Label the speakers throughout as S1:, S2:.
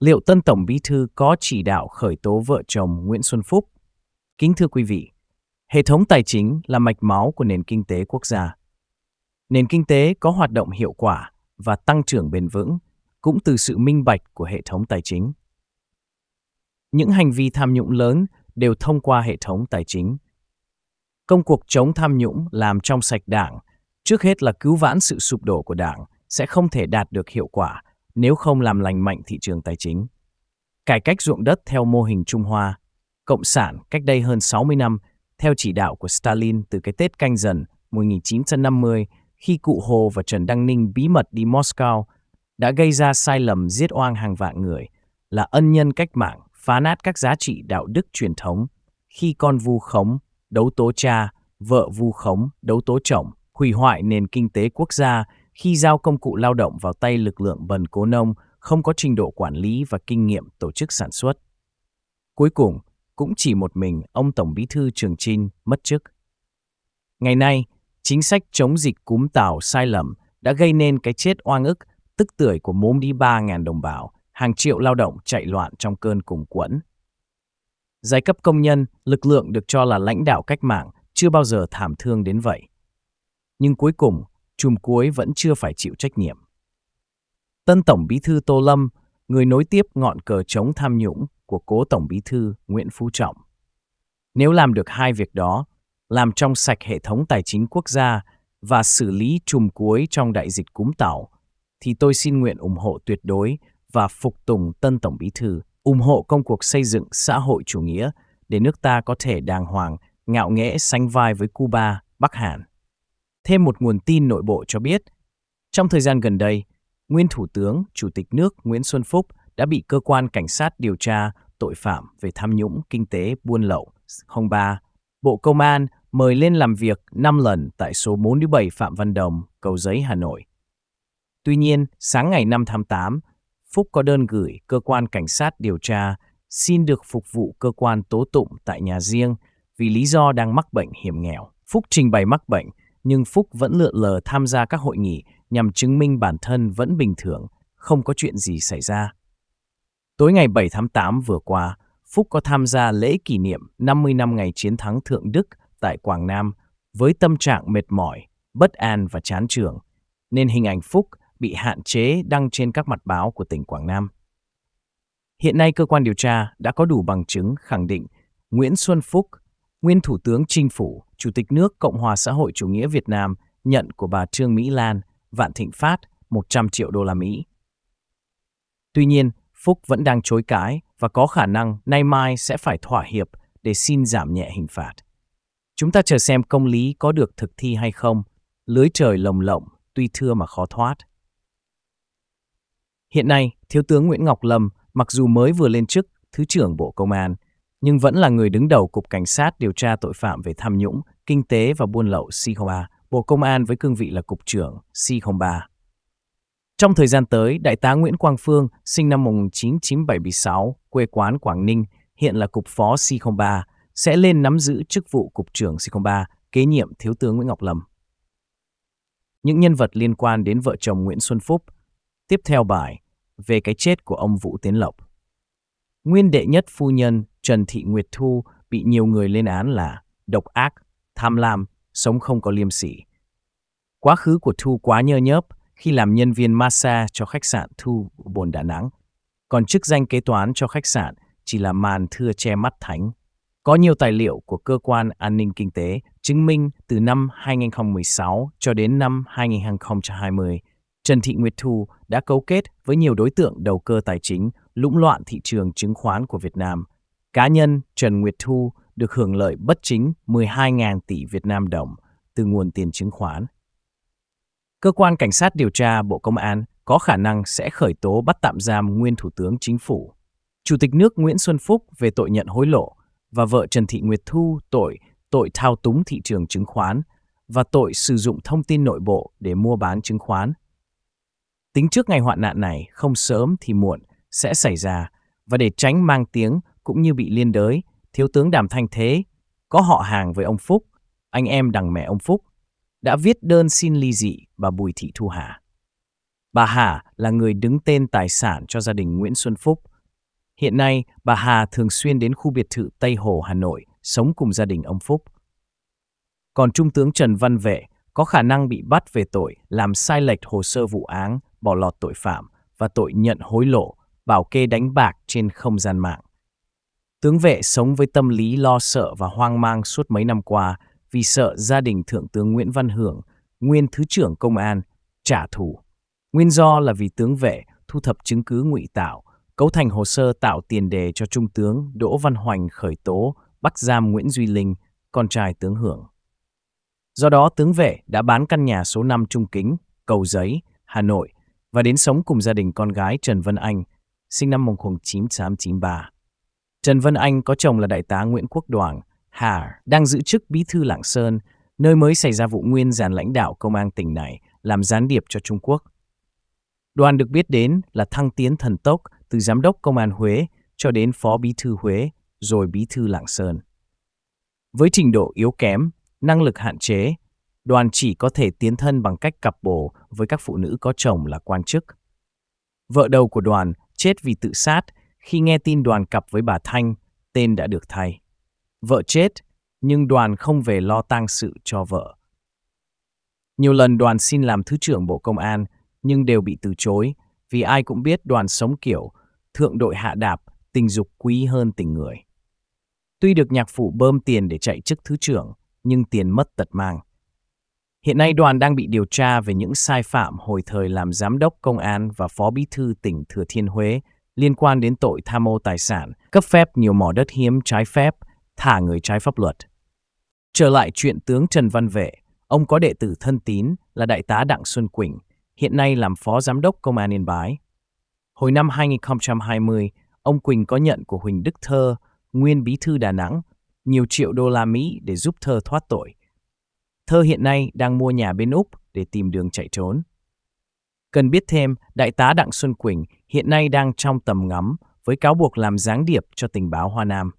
S1: Liệu tân tổng bí thư có chỉ đạo khởi tố vợ chồng Nguyễn Xuân Phúc? Kính thưa quý vị, hệ thống tài chính là mạch máu của nền kinh tế quốc gia. Nền kinh tế có hoạt động hiệu quả và tăng trưởng bền vững cũng từ sự minh bạch của hệ thống tài chính. Những hành vi tham nhũng lớn đều thông qua hệ thống tài chính. Công cuộc chống tham nhũng làm trong sạch đảng, trước hết là cứu vãn sự sụp đổ của đảng, sẽ không thể đạt được hiệu quả nếu không làm lành mạnh thị trường tài chính. Cải cách ruộng đất theo mô hình Trung Hoa, Cộng sản cách đây hơn 60 năm, theo chỉ đạo của Stalin từ cái Tết canh dần 1950, khi cụ Hồ và Trần Đăng Ninh bí mật đi Moscow, đã gây ra sai lầm giết oan hàng vạn người, là ân nhân cách mạng phá nát các giá trị đạo đức truyền thống, khi con vu khống, đấu tố cha, vợ vu khống, đấu tố chồng, hủy hoại nền kinh tế quốc gia, khi giao công cụ lao động vào tay lực lượng bần cố nông không có trình độ quản lý và kinh nghiệm tổ chức sản xuất. Cuối cùng, cũng chỉ một mình ông Tổng Bí thư Trường Trinh mất chức. Ngày nay, chính sách chống dịch cúm tàu sai lầm đã gây nên cái chết oan ức, tức tưởi của mốm đi 3.000 đồng bào, hàng triệu lao động chạy loạn trong cơn cùng quẫn. Giai cấp công nhân, lực lượng được cho là lãnh đạo cách mạng, chưa bao giờ thảm thương đến vậy. Nhưng cuối cùng, chùm cuối vẫn chưa phải chịu trách nhiệm. Tân Tổng Bí thư Tô Lâm, người nối tiếp ngọn cờ chống tham nhũng của cố Tổng Bí thư Nguyễn Phú Trọng. Nếu làm được hai việc đó, làm trong sạch hệ thống tài chính quốc gia và xử lý chùm cuối trong đại dịch cúm tảo, thì tôi xin nguyện ủng hộ tuyệt đối và phục tùng Tân Tổng Bí thư, ủng hộ công cuộc xây dựng xã hội chủ nghĩa để nước ta có thể đàng hoàng, ngạo nghễ sánh vai với Cuba, Bắc Hàn. Thêm một nguồn tin nội bộ cho biết, trong thời gian gần đây, nguyên Thủ tướng, Chủ tịch nước Nguyễn Xuân Phúc đã bị cơ quan cảnh sát điều tra tội phạm về tham nhũng kinh tế buôn lậu 03, Bộ Công an mời lên làm việc 5 lần tại số 47 Phạm Văn Đồng, Cầu Giấy, Hà Nội. Tuy nhiên, sáng ngày 5 tháng 8, Phúc có đơn gửi cơ quan cảnh sát điều tra xin được phục vụ cơ quan tố tụng tại nhà riêng vì lý do đang mắc bệnh hiểm nghèo. Phúc trình bày mắc bệnh nhưng Phúc vẫn lượn lờ tham gia các hội nghị nhằm chứng minh bản thân vẫn bình thường, không có chuyện gì xảy ra. Tối ngày 7 tháng 8 vừa qua, Phúc có tham gia lễ kỷ niệm 50 năm ngày chiến thắng Thượng Đức tại Quảng Nam với tâm trạng mệt mỏi, bất an và chán trường, nên hình ảnh Phúc bị hạn chế đăng trên các mặt báo của tỉnh Quảng Nam. Hiện nay cơ quan điều tra đã có đủ bằng chứng khẳng định Nguyễn Xuân Phúc nguyên Thủ tướng Chính phủ, Chủ tịch nước Cộng hòa xã hội chủ nghĩa Việt Nam nhận của bà Trương Mỹ Lan, Vạn Thịnh Phát 100 triệu đô la Mỹ. Tuy nhiên, Phúc vẫn đang chối cãi và có khả năng nay mai sẽ phải thỏa hiệp để xin giảm nhẹ hình phạt. Chúng ta chờ xem công lý có được thực thi hay không. Lưới trời lồng lộng, tuy thưa mà khó thoát. Hiện nay, Thiếu tướng Nguyễn Ngọc Lâm, mặc dù mới vừa lên chức Thứ trưởng Bộ Công an, nhưng vẫn là người đứng đầu Cục Cảnh sát điều tra tội phạm về tham nhũng, kinh tế và buôn lậu C03, Bộ Công an với cương vị là Cục trưởng C03. Trong thời gian tới, Đại tá Nguyễn Quang Phương, sinh năm 1976, quê quán Quảng Ninh, hiện là Cục Phó C03, sẽ lên nắm giữ chức vụ Cục trưởng C03, kế nhiệm Thiếu tướng Nguyễn Ngọc Lâm. Những nhân vật liên quan đến vợ chồng Nguyễn Xuân Phúc. Tiếp theo bài về cái chết của ông Vũ Tiến Lộc. Nguyên đệ nhất phu nhân Trần Thị Nguyệt Thu bị nhiều người lên án là độc ác, tham lam, sống không có liêm sỉ. Quá khứ của Thu quá nhơ nhớp khi làm nhân viên massage cho khách sạn Thu Bồn Đà Nẵng, còn chức danh kế toán cho khách sạn chỉ là màn thưa che mắt thánh. Có nhiều tài liệu của cơ quan an ninh kinh tế chứng minh từ năm 2016 cho đến năm 2020, Trần Thị Nguyệt Thu đã cấu kết với nhiều đối tượng đầu cơ tài chính lũng loạn thị trường chứng khoán của Việt Nam – Cá nhân Trần Nguyệt Thu được hưởng lợi bất chính 12.000 tỷ Việt Nam đồng từ nguồn tiền chứng khoán. Cơ quan Cảnh sát điều tra Bộ Công an có khả năng sẽ khởi tố bắt tạm giam nguyên Thủ tướng Chính phủ, Chủ tịch nước Nguyễn Xuân Phúc về tội nhận hối lộ và vợ Trần Thị Nguyệt Thu tội tội thao túng thị trường chứng khoán và tội sử dụng thông tin nội bộ để mua bán chứng khoán. Tính trước ngày hoạn nạn này không sớm thì muộn sẽ xảy ra và để tránh mang tiếng cũng như bị liên đới, thiếu tướng Đàm Thanh Thế, có họ hàng với ông Phúc, anh em đằng mẹ ông Phúc, đã viết đơn xin ly dị bà Bùi Thị Thu Hà. Bà Hà là người đứng tên tài sản cho gia đình Nguyễn Xuân Phúc. Hiện nay, bà Hà thường xuyên đến khu biệt thự Tây Hồ, Hà Nội, sống cùng gia đình ông Phúc. Còn Trung tướng Trần Văn Vệ có khả năng bị bắt về tội làm sai lệch hồ sơ vụ án, bỏ lọt tội phạm và tội nhận hối lộ, bảo kê đánh bạc trên không gian mạng. Tướng vệ sống với tâm lý lo sợ và hoang mang suốt mấy năm qua vì sợ gia đình Thượng tướng Nguyễn Văn Hưởng, nguyên Thứ trưởng Công an, trả thù. Nguyên do là vì tướng vệ thu thập chứng cứ ngụy tạo, cấu thành hồ sơ tạo tiền đề cho Trung tướng Đỗ Văn Hoành khởi tố bắt giam Nguyễn Duy Linh, con trai tướng Hưởng. Do đó, tướng vệ đã bán căn nhà số 5 Trung Kính, Cầu Giấy, Hà Nội và đến sống cùng gia đình con gái Trần Vân Anh, sinh năm 1993. Trần Vân Anh có chồng là đại tá Nguyễn Quốc Đoàn, Hà, đang giữ chức bí thư Lạng Sơn, nơi mới xảy ra vụ nguyên giàn lãnh đạo công an tỉnh này làm gián điệp cho Trung Quốc. Đoàn được biết đến là thăng tiến thần tốc từ giám đốc công an Huế cho đến phó bí thư Huế, rồi bí thư Lạng Sơn. Với trình độ yếu kém, năng lực hạn chế, đoàn chỉ có thể tiến thân bằng cách cặp bồ với các phụ nữ có chồng là quan chức. Vợ đầu của đoàn chết vì tự sát khi nghe tin đoàn cặp với bà Thanh, tên đã được thay. Vợ chết, nhưng đoàn không về lo tang sự cho vợ. Nhiều lần đoàn xin làm Thứ trưởng Bộ Công an, nhưng đều bị từ chối, vì ai cũng biết đoàn sống kiểu thượng đội hạ đạp, tình dục quý hơn tình người. Tuy được nhạc phụ bơm tiền để chạy chức Thứ trưởng, nhưng tiền mất tật mang. Hiện nay đoàn đang bị điều tra về những sai phạm hồi thời làm giám đốc công an và phó bí thư tỉnh Thừa Thiên Huế liên quan đến tội tham ô tài sản, cấp phép nhiều mỏ đất hiếm trái phép, thả người trái pháp luật. Trở lại chuyện tướng Trần Văn Vệ, ông có đệ tử thân tín là đại tá Đặng Xuân Quỳnh, hiện nay làm phó giám đốc công an Yên Bái. Hồi năm 2020, ông Quỳnh có nhận của Huỳnh Đức Thơ, nguyên bí thư Đà Nẵng, nhiều triệu đô la Mỹ để giúp Thơ thoát tội. Thơ hiện nay đang mua nhà bên Úc để tìm đường chạy trốn. Cần biết thêm, Đại tá Đặng Xuân Quỳnh hiện nay đang trong tầm ngắm với cáo buộc làm gián điệp cho tình báo Hoa Nam.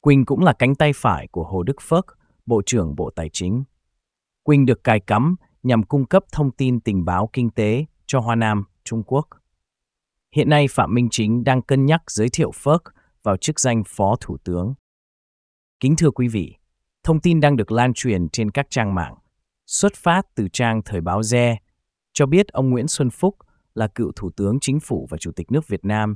S1: Quỳnh cũng là cánh tay phải của Hồ Đức Phước, Bộ trưởng Bộ Tài chính. Quỳnh được cài cắm nhằm cung cấp thông tin tình báo kinh tế cho Hoa Nam, Trung Quốc. Hiện nay Phạm Minh Chính đang cân nhắc giới thiệu Phước vào chức danh Phó Thủ tướng. Kính thưa quý vị, thông tin đang được lan truyền trên các trang mạng, xuất phát từ trang Thời báo re cho biết ông Nguyễn Xuân Phúc là cựu Thủ tướng Chính phủ và Chủ tịch nước Việt Nam,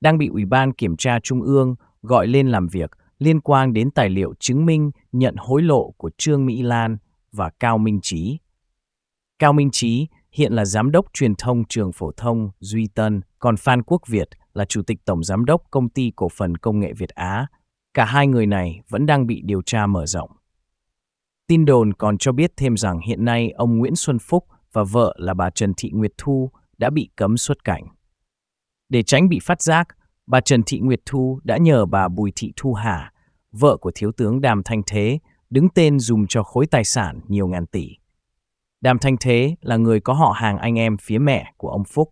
S1: đang bị Ủy ban Kiểm tra Trung ương gọi lên làm việc liên quan đến tài liệu chứng minh nhận hối lộ của Trương Mỹ Lan và Cao Minh Chí. Cao Minh Chí hiện là Giám đốc truyền thông trường phổ thông Duy Tân, còn Phan Quốc Việt là Chủ tịch Tổng Giám đốc Công ty Cổ phần Công nghệ Việt Á. Cả hai người này vẫn đang bị điều tra mở rộng. Tin đồn còn cho biết thêm rằng hiện nay ông Nguyễn Xuân Phúc – và vợ là bà Trần Thị Nguyệt Thu đã bị cấm xuất cảnh. Để tránh bị phát giác, bà Trần Thị Nguyệt Thu đã nhờ bà Bùi Thị Thu Hà, vợ của Thiếu tướng Đàm Thanh Thế, đứng tên dùng cho khối tài sản nhiều ngàn tỷ. Đàm Thanh Thế là người có họ hàng anh em phía mẹ của ông Phúc.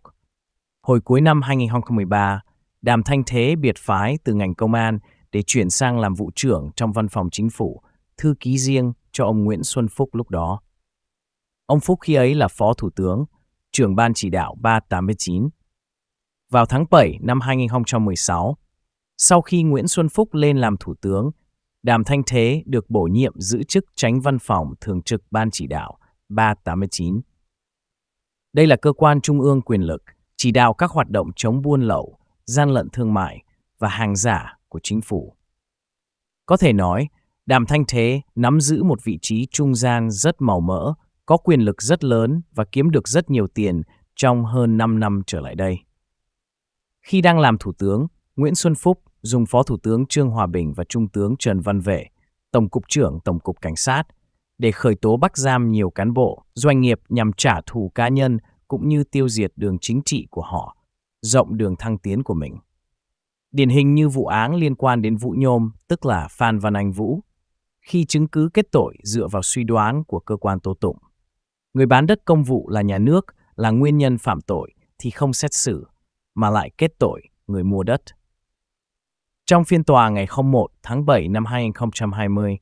S1: Hồi cuối năm 2013, Đàm Thanh Thế biệt phái từ ngành công an để chuyển sang làm vụ trưởng trong văn phòng chính phủ, thư ký riêng cho ông Nguyễn Xuân Phúc lúc đó. Ông Phúc khi ấy là Phó Thủ tướng, trưởng ban chỉ đạo 389. Vào tháng 7 năm 2016, sau khi Nguyễn Xuân Phúc lên làm Thủ tướng, Đàm Thanh Thế được bổ nhiệm giữ chức tránh văn phòng thường trực ban chỉ đạo 389. Đây là cơ quan trung ương quyền lực, chỉ đạo các hoạt động chống buôn lậu, gian lận thương mại và hàng giả của chính phủ. Có thể nói, Đàm Thanh Thế nắm giữ một vị trí trung gian rất màu mỡ có quyền lực rất lớn và kiếm được rất nhiều tiền trong hơn 5 năm trở lại đây. Khi đang làm thủ tướng, Nguyễn Xuân Phúc dùng Phó Thủ tướng Trương Hòa Bình và Trung tướng Trần Văn Vệ, Tổng cục trưởng Tổng cục Cảnh sát, để khởi tố bắt giam nhiều cán bộ, doanh nghiệp nhằm trả thù cá nhân cũng như tiêu diệt đường chính trị của họ, rộng đường thăng tiến của mình. Điển hình như vụ án liên quan đến Vũ Nhôm, tức là Phan Văn Anh Vũ, khi chứng cứ kết tội dựa vào suy đoán của cơ quan tố tụng. Người bán đất công vụ là nhà nước là nguyên nhân phạm tội thì không xét xử, mà lại kết tội người mua đất. Trong phiên tòa ngày 01 tháng 7 năm 2020,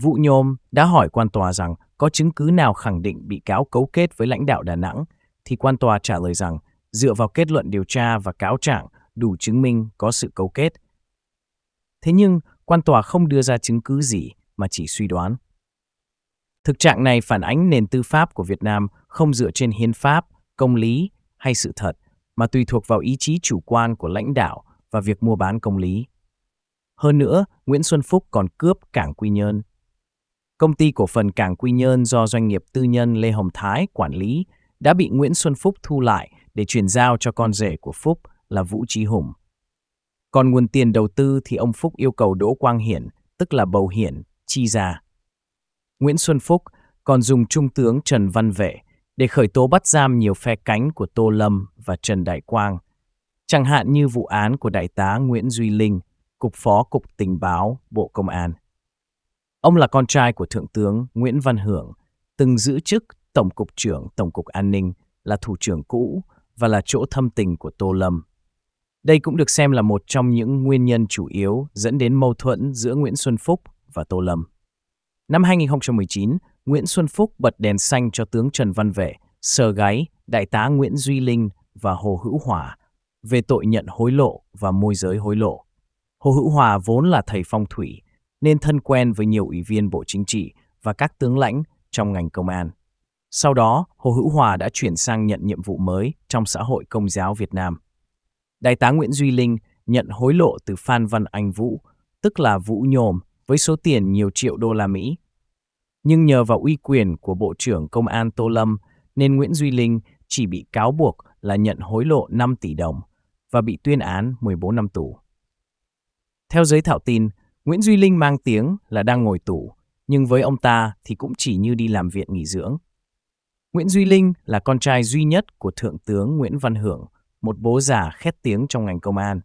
S1: Vũ Nhôm đã hỏi quan tòa rằng có chứng cứ nào khẳng định bị cáo cấu kết với lãnh đạo Đà Nẵng, thì quan tòa trả lời rằng dựa vào kết luận điều tra và cáo trạng đủ chứng minh có sự cấu kết. Thế nhưng, quan tòa không đưa ra chứng cứ gì mà chỉ suy đoán. Thực trạng này phản ánh nền tư pháp của Việt Nam không dựa trên hiến pháp, công lý hay sự thật, mà tùy thuộc vào ý chí chủ quan của lãnh đạo và việc mua bán công lý. Hơn nữa, Nguyễn Xuân Phúc còn cướp Cảng Quy Nhơn. Công ty cổ phần Cảng Quy Nhơn do doanh nghiệp tư nhân Lê Hồng Thái quản lý đã bị Nguyễn Xuân Phúc thu lại để chuyển giao cho con rể của Phúc là Vũ Trí Hùng. Còn nguồn tiền đầu tư thì ông Phúc yêu cầu Đỗ Quang Hiển, tức là Bầu Hiển, chi ra. Nguyễn Xuân Phúc còn dùng Trung tướng Trần Văn Vệ để khởi tố bắt giam nhiều phe cánh của Tô Lâm và Trần Đại Quang, chẳng hạn như vụ án của Đại tá Nguyễn Duy Linh, Cục Phó Cục Tình báo Bộ Công an. Ông là con trai của Thượng tướng Nguyễn Văn Hưởng, từng giữ chức Tổng cục trưởng Tổng cục An ninh, là thủ trưởng cũ và là chỗ thâm tình của Tô Lâm. Đây cũng được xem là một trong những nguyên nhân chủ yếu dẫn đến mâu thuẫn giữa Nguyễn Xuân Phúc và Tô Lâm. Năm 2019, Nguyễn Xuân Phúc bật đèn xanh cho tướng Trần Văn Vệ, Sờ Gáy, Đại tá Nguyễn Duy Linh và Hồ Hữu Hòa về tội nhận hối lộ và môi giới hối lộ. Hồ Hữu Hòa vốn là thầy phong thủy, nên thân quen với nhiều ủy viên Bộ Chính trị và các tướng lãnh trong ngành công an. Sau đó, Hồ Hữu Hòa đã chuyển sang nhận nhiệm vụ mới trong xã hội công giáo Việt Nam. Đại tá Nguyễn Duy Linh nhận hối lộ từ Phan Văn Anh Vũ, tức là Vũ Nhôm với số tiền nhiều triệu đô la Mỹ. Nhưng nhờ vào uy quyền của Bộ trưởng Công an Tô Lâm nên Nguyễn Duy Linh chỉ bị cáo buộc là nhận hối lộ 5 tỷ đồng và bị tuyên án 14 năm tù. Theo giới thạo tin, Nguyễn Duy Linh mang tiếng là đang ngồi tù, nhưng với ông ta thì cũng chỉ như đi làm viện nghỉ dưỡng. Nguyễn Duy Linh là con trai duy nhất của Thượng tướng Nguyễn Văn Hưởng, một bố già khét tiếng trong ngành công an.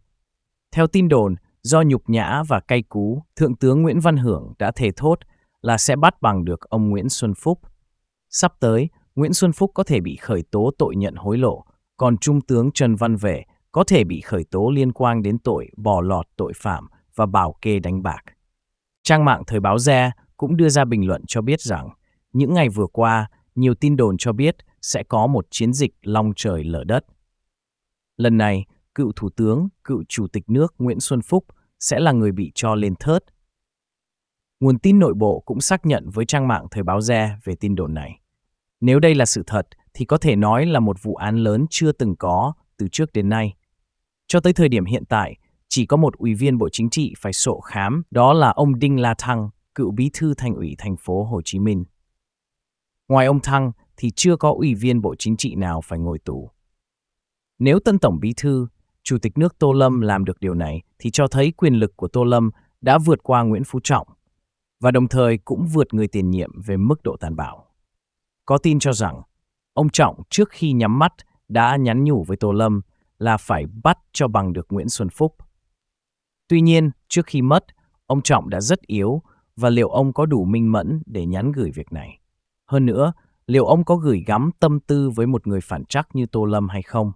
S1: Theo tin đồn, Do nhục nhã và cay cú, Thượng tướng Nguyễn Văn Hưởng đã thề thốt là sẽ bắt bằng được ông Nguyễn Xuân Phúc. Sắp tới, Nguyễn Xuân Phúc có thể bị khởi tố tội nhận hối lộ, còn Trung tướng Trần Văn Vệ có thể bị khởi tố liên quan đến tội bỏ lọt tội phạm và bảo kê đánh bạc. Trang mạng Thời báo Re cũng đưa ra bình luận cho biết rằng, những ngày vừa qua, nhiều tin đồn cho biết sẽ có một chiến dịch long trời lở đất. Lần này, cựu Thủ tướng, cựu Chủ tịch nước Nguyễn Xuân Phúc sẽ là người bị cho lên thớt. Nguồn tin nội bộ cũng xác nhận với trang mạng Thời báo Re về tin đồn này. Nếu đây là sự thật, thì có thể nói là một vụ án lớn chưa từng có từ trước đến nay. Cho tới thời điểm hiện tại, chỉ có một ủy viên Bộ Chính trị phải sổ khám, đó là ông Đinh La Thăng, cựu bí thư thành ủy thành phố Hồ Chí Minh. Ngoài ông Thăng thì chưa có ủy viên Bộ Chính trị nào phải ngồi tù. Nếu tân tổng bí thư Chủ tịch nước Tô Lâm làm được điều này thì cho thấy quyền lực của Tô Lâm đã vượt qua Nguyễn Phú Trọng và đồng thời cũng vượt người tiền nhiệm về mức độ tàn bạo. Có tin cho rằng, ông Trọng trước khi nhắm mắt đã nhắn nhủ với Tô Lâm là phải bắt cho bằng được Nguyễn Xuân Phúc. Tuy nhiên, trước khi mất, ông Trọng đã rất yếu và liệu ông có đủ minh mẫn để nhắn gửi việc này? Hơn nữa, liệu ông có gửi gắm tâm tư với một người phản trắc như Tô Lâm hay không?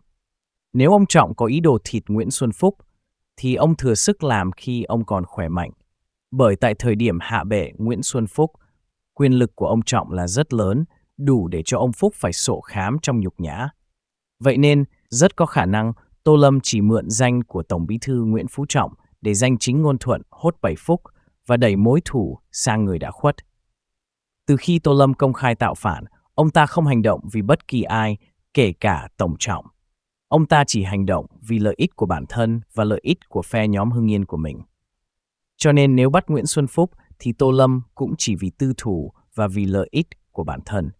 S1: Nếu ông Trọng có ý đồ thịt Nguyễn Xuân Phúc, thì ông thừa sức làm khi ông còn khỏe mạnh. Bởi tại thời điểm hạ bệ Nguyễn Xuân Phúc, quyền lực của ông Trọng là rất lớn, đủ để cho ông Phúc phải sổ khám trong nhục nhã. Vậy nên, rất có khả năng Tô Lâm chỉ mượn danh của Tổng bí thư Nguyễn Phú Trọng để danh chính ngôn thuận hốt bảy phúc và đẩy mối thủ sang người đã khuất. Từ khi Tô Lâm công khai tạo phản, ông ta không hành động vì bất kỳ ai, kể cả Tổng Trọng. Ông ta chỉ hành động vì lợi ích của bản thân và lợi ích của phe nhóm Hưng Yên của mình. Cho nên nếu bắt Nguyễn Xuân Phúc thì Tô Lâm cũng chỉ vì tư thủ và vì lợi ích của bản thân.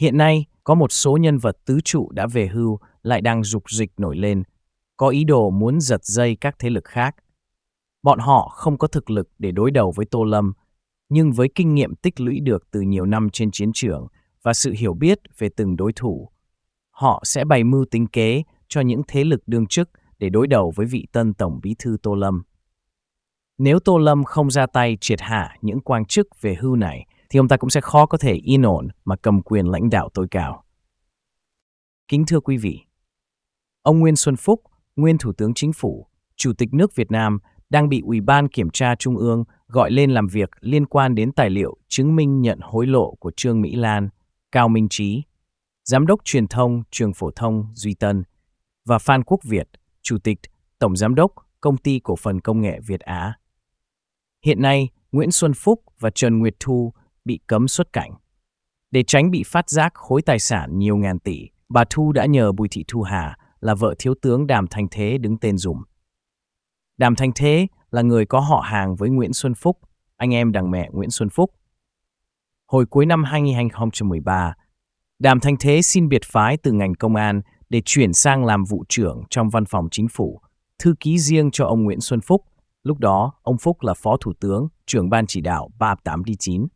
S1: Hiện nay, có một số nhân vật tứ trụ đã về hưu lại đang dục dịch nổi lên, có ý đồ muốn giật dây các thế lực khác. Bọn họ không có thực lực để đối đầu với Tô Lâm, nhưng với kinh nghiệm tích lũy được từ nhiều năm trên chiến trường và sự hiểu biết về từng đối thủ, họ sẽ bày mưu tính kế cho những thế lực đương chức để đối đầu với vị tân Tổng Bí thư Tô Lâm. Nếu Tô Lâm không ra tay triệt hạ những quan chức về hưu này, thì ông ta cũng sẽ khó có thể yên ổn mà cầm quyền lãnh đạo tối cao. Kính thưa quý vị, ông Nguyễn Xuân Phúc, nguyên Thủ tướng Chính phủ, Chủ tịch nước Việt Nam đang bị Ủy ban Kiểm tra Trung ương gọi lên làm việc liên quan đến tài liệu chứng minh nhận hối lộ của Trương Mỹ Lan, Cao Minh Trí Giám đốc truyền thông trường phổ thông Duy Tân và Phan Quốc Việt, Chủ tịch, Tổng Giám đốc Công ty Cổ phần Công nghệ Việt Á. Hiện nay, Nguyễn Xuân Phúc và Trần Nguyệt Thu bị cấm xuất cảnh. Để tránh bị phát giác khối tài sản nhiều ngàn tỷ, bà Thu đã nhờ Bùi Thị Thu Hà là vợ thiếu tướng Đàm thanh Thế đứng tên dùm. Đàm thanh Thế là người có họ hàng với Nguyễn Xuân Phúc, anh em đằng mẹ Nguyễn Xuân Phúc. Hồi cuối năm 2013, Đàm Thanh Thế xin biệt phái từ ngành công an để chuyển sang làm vụ trưởng trong văn phòng chính phủ, thư ký riêng cho ông Nguyễn Xuân Phúc. Lúc đó, ông Phúc là phó thủ tướng, trưởng ban chỉ đạo 38 đi 9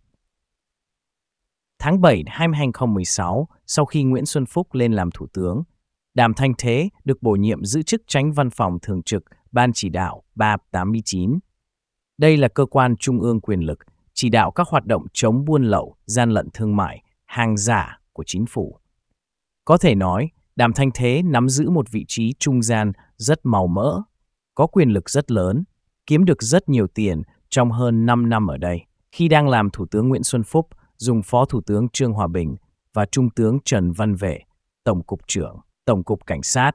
S1: Tháng 7 năm 2016, sau khi Nguyễn Xuân Phúc lên làm thủ tướng, Đàm Thanh Thế được bổ nhiệm giữ chức tránh văn phòng thường trực Ban chỉ đạo 389. Đây là cơ quan trung ương quyền lực, chỉ đạo các hoạt động chống buôn lậu, gian lận thương mại, hàng giả, của chính phủ. Có thể nói, Đàm Thanh Thế nắm giữ một vị trí trung gian rất màu mỡ, có quyền lực rất lớn, kiếm được rất nhiều tiền trong hơn 5 năm ở đây, khi đang làm Thủ tướng Nguyễn Xuân Phúc dùng Phó Thủ tướng Trương Hòa Bình và Trung tướng Trần Văn Vệ, Tổng cục trưởng, Tổng cục Cảnh sát,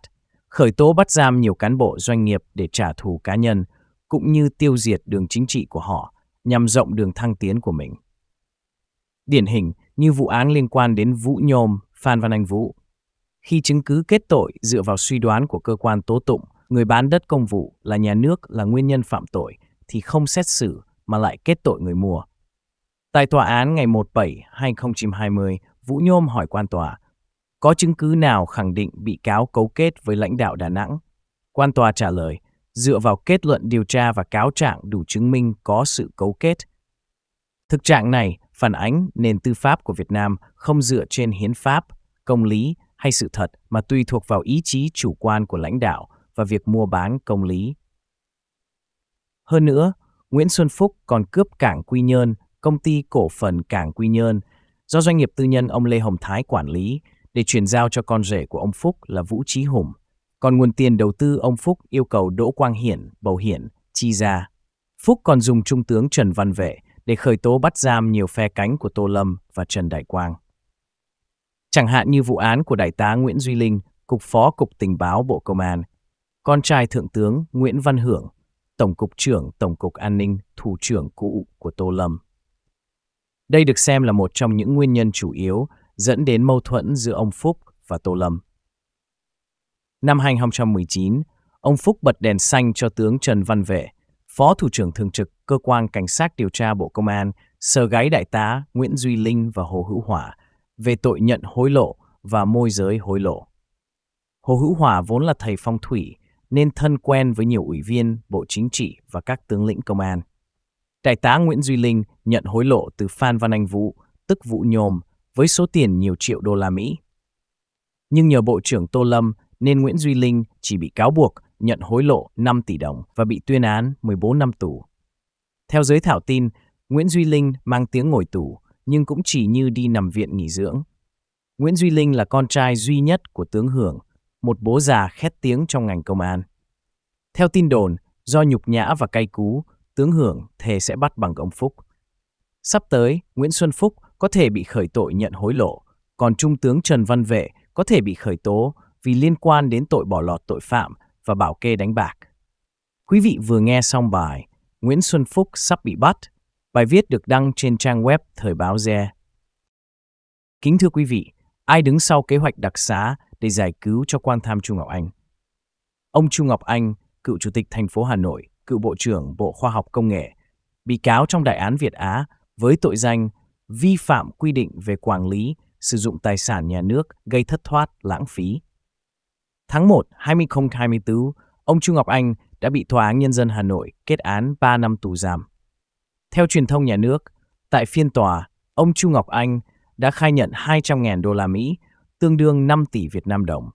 S1: khởi tố bắt giam nhiều cán bộ doanh nghiệp để trả thù cá nhân, cũng như tiêu diệt đường chính trị của họ nhằm rộng đường thăng tiến của mình. Điển hình, như vụ án liên quan đến Vũ Nhôm, Phan Văn Anh Vũ. Khi chứng cứ kết tội dựa vào suy đoán của cơ quan tố tụng, người bán đất công vụ là nhà nước là nguyên nhân phạm tội thì không xét xử mà lại kết tội người mua. Tại tòa án ngày 17-2020, Vũ Nhôm hỏi quan tòa, có chứng cứ nào khẳng định bị cáo cấu kết với lãnh đạo Đà Nẵng? Quan tòa trả lời, dựa vào kết luận điều tra và cáo trạng đủ chứng minh có sự cấu kết. Thực trạng này phản ánh nền tư pháp của Việt Nam không dựa trên hiến pháp, công lý hay sự thật mà tùy thuộc vào ý chí chủ quan của lãnh đạo và việc mua bán công lý. Hơn nữa, Nguyễn Xuân Phúc còn cướp cảng Quy Nhơn, công ty cổ phần cảng Quy Nhơn, do doanh nghiệp tư nhân ông Lê Hồng Thái quản lý để chuyển giao cho con rể của ông Phúc là Vũ Trí Hùng. Còn nguồn tiền đầu tư ông Phúc yêu cầu Đỗ Quang Hiển, Bầu Hiển, chi ra. Phúc còn dùng Trung tướng Trần Văn Vệ để khởi tố bắt giam nhiều phe cánh của Tô Lâm và Trần Đại Quang. Chẳng hạn như vụ án của Đại tá Nguyễn Duy Linh, Cục Phó Cục Tình báo Bộ Công an, con trai Thượng tướng Nguyễn Văn Hưởng, Tổng cục trưởng Tổng cục An ninh, Thủ trưởng cũ của Tô Lâm. Đây được xem là một trong những nguyên nhân chủ yếu dẫn đến mâu thuẫn giữa ông Phúc và Tô Lâm. Năm 2019, ông Phúc bật đèn xanh cho tướng Trần Văn Vệ – Phó Thủ trưởng Thường trực Cơ quan Cảnh sát Điều tra Bộ Công an, sờ gáy Đại tá Nguyễn Duy Linh và Hồ Hữu Hỏa về tội nhận hối lộ và môi giới hối lộ. Hồ Hữu Hỏa vốn là thầy phong thủy nên thân quen với nhiều ủy viên Bộ Chính trị và các tướng lĩnh công an. Đại tá Nguyễn Duy Linh nhận hối lộ từ Phan Văn Anh Vũ, tức Vũ Nhôm, với số tiền nhiều triệu đô la Mỹ. Nhưng nhờ Bộ trưởng Tô Lâm nên Nguyễn Duy Linh chỉ bị cáo buộc nhận hối lộ 5 tỷ đồng và bị tuyên án 14 năm tù. Theo giới thảo tin, Nguyễn Duy Linh mang tiếng ngồi tù nhưng cũng chỉ như đi nằm viện nghỉ dưỡng. Nguyễn Duy Linh là con trai duy nhất của tướng Hưởng, một bố già khét tiếng trong ngành công an. Theo tin đồn, do nhục nhã và cay cú, tướng Hưởng thề sẽ bắt bằng ông Phúc. Sắp tới, Nguyễn Xuân Phúc có thể bị khởi tội nhận hối lộ, còn Trung tướng Trần Văn Vệ có thể bị khởi tố vì liên quan đến tội bỏ lọt tội phạm và bảo kê đánh bạc. Quý vị vừa nghe xong bài Nguyễn Xuân Phúc sắp bị bắt, bài viết được đăng trên trang web Thời báo Ge. Kính thưa quý vị, ai đứng sau kế hoạch đặc xá để giải cứu cho quan tham Trung Ngọc Anh? Ông Trung Ngọc Anh, cựu chủ tịch thành phố Hà Nội, cựu bộ trưởng Bộ Khoa học Công nghệ, bị cáo trong đại án Việt Á với tội danh vi phạm quy định về quản lý, sử dụng tài sản nhà nước gây thất thoát, lãng phí Tháng 1, 2024, ông Chu Ngọc Anh đã bị Tòa án Nhân dân Hà Nội kết án 3 năm tù giam. Theo truyền thông nhà nước, tại phiên tòa, ông Chu Ngọc Anh đã khai nhận 200.000 đô la Mỹ, tương đương 5 tỷ Việt Nam đồng,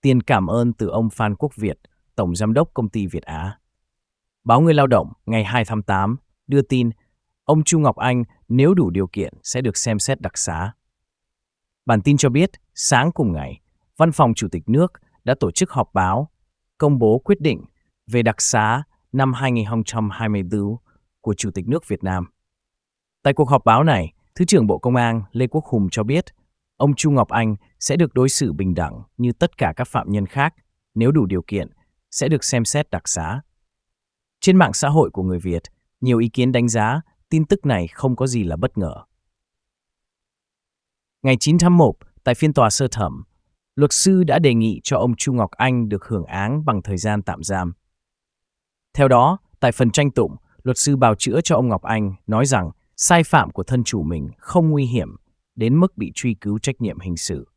S1: tiền cảm ơn từ ông Phan Quốc Việt, Tổng Giám đốc Công ty Việt Á. Báo Người Lao động ngày 2 tháng 8 đưa tin ông Chu Ngọc Anh nếu đủ điều kiện sẽ được xem xét đặc xá. Bản tin cho biết, sáng cùng ngày, Văn phòng Chủ tịch nước đã tổ chức họp báo công bố quyết định về đặc xá năm 2024 của Chủ tịch nước Việt Nam. Tại cuộc họp báo này, Thứ trưởng Bộ Công an Lê Quốc Hùng cho biết, ông Chu Ngọc Anh sẽ được đối xử bình đẳng như tất cả các phạm nhân khác, nếu đủ điều kiện, sẽ được xem xét đặc xá. Trên mạng xã hội của người Việt, nhiều ý kiến đánh giá tin tức này không có gì là bất ngờ. Ngày 9 tháng 1, tại phiên tòa sơ thẩm, luật sư đã đề nghị cho ông Chu Ngọc Anh được hưởng án bằng thời gian tạm giam. Theo đó, tại phần tranh tụng, luật sư bào chữa cho ông Ngọc Anh nói rằng sai phạm của thân chủ mình không nguy hiểm đến mức bị truy cứu trách nhiệm hình sự.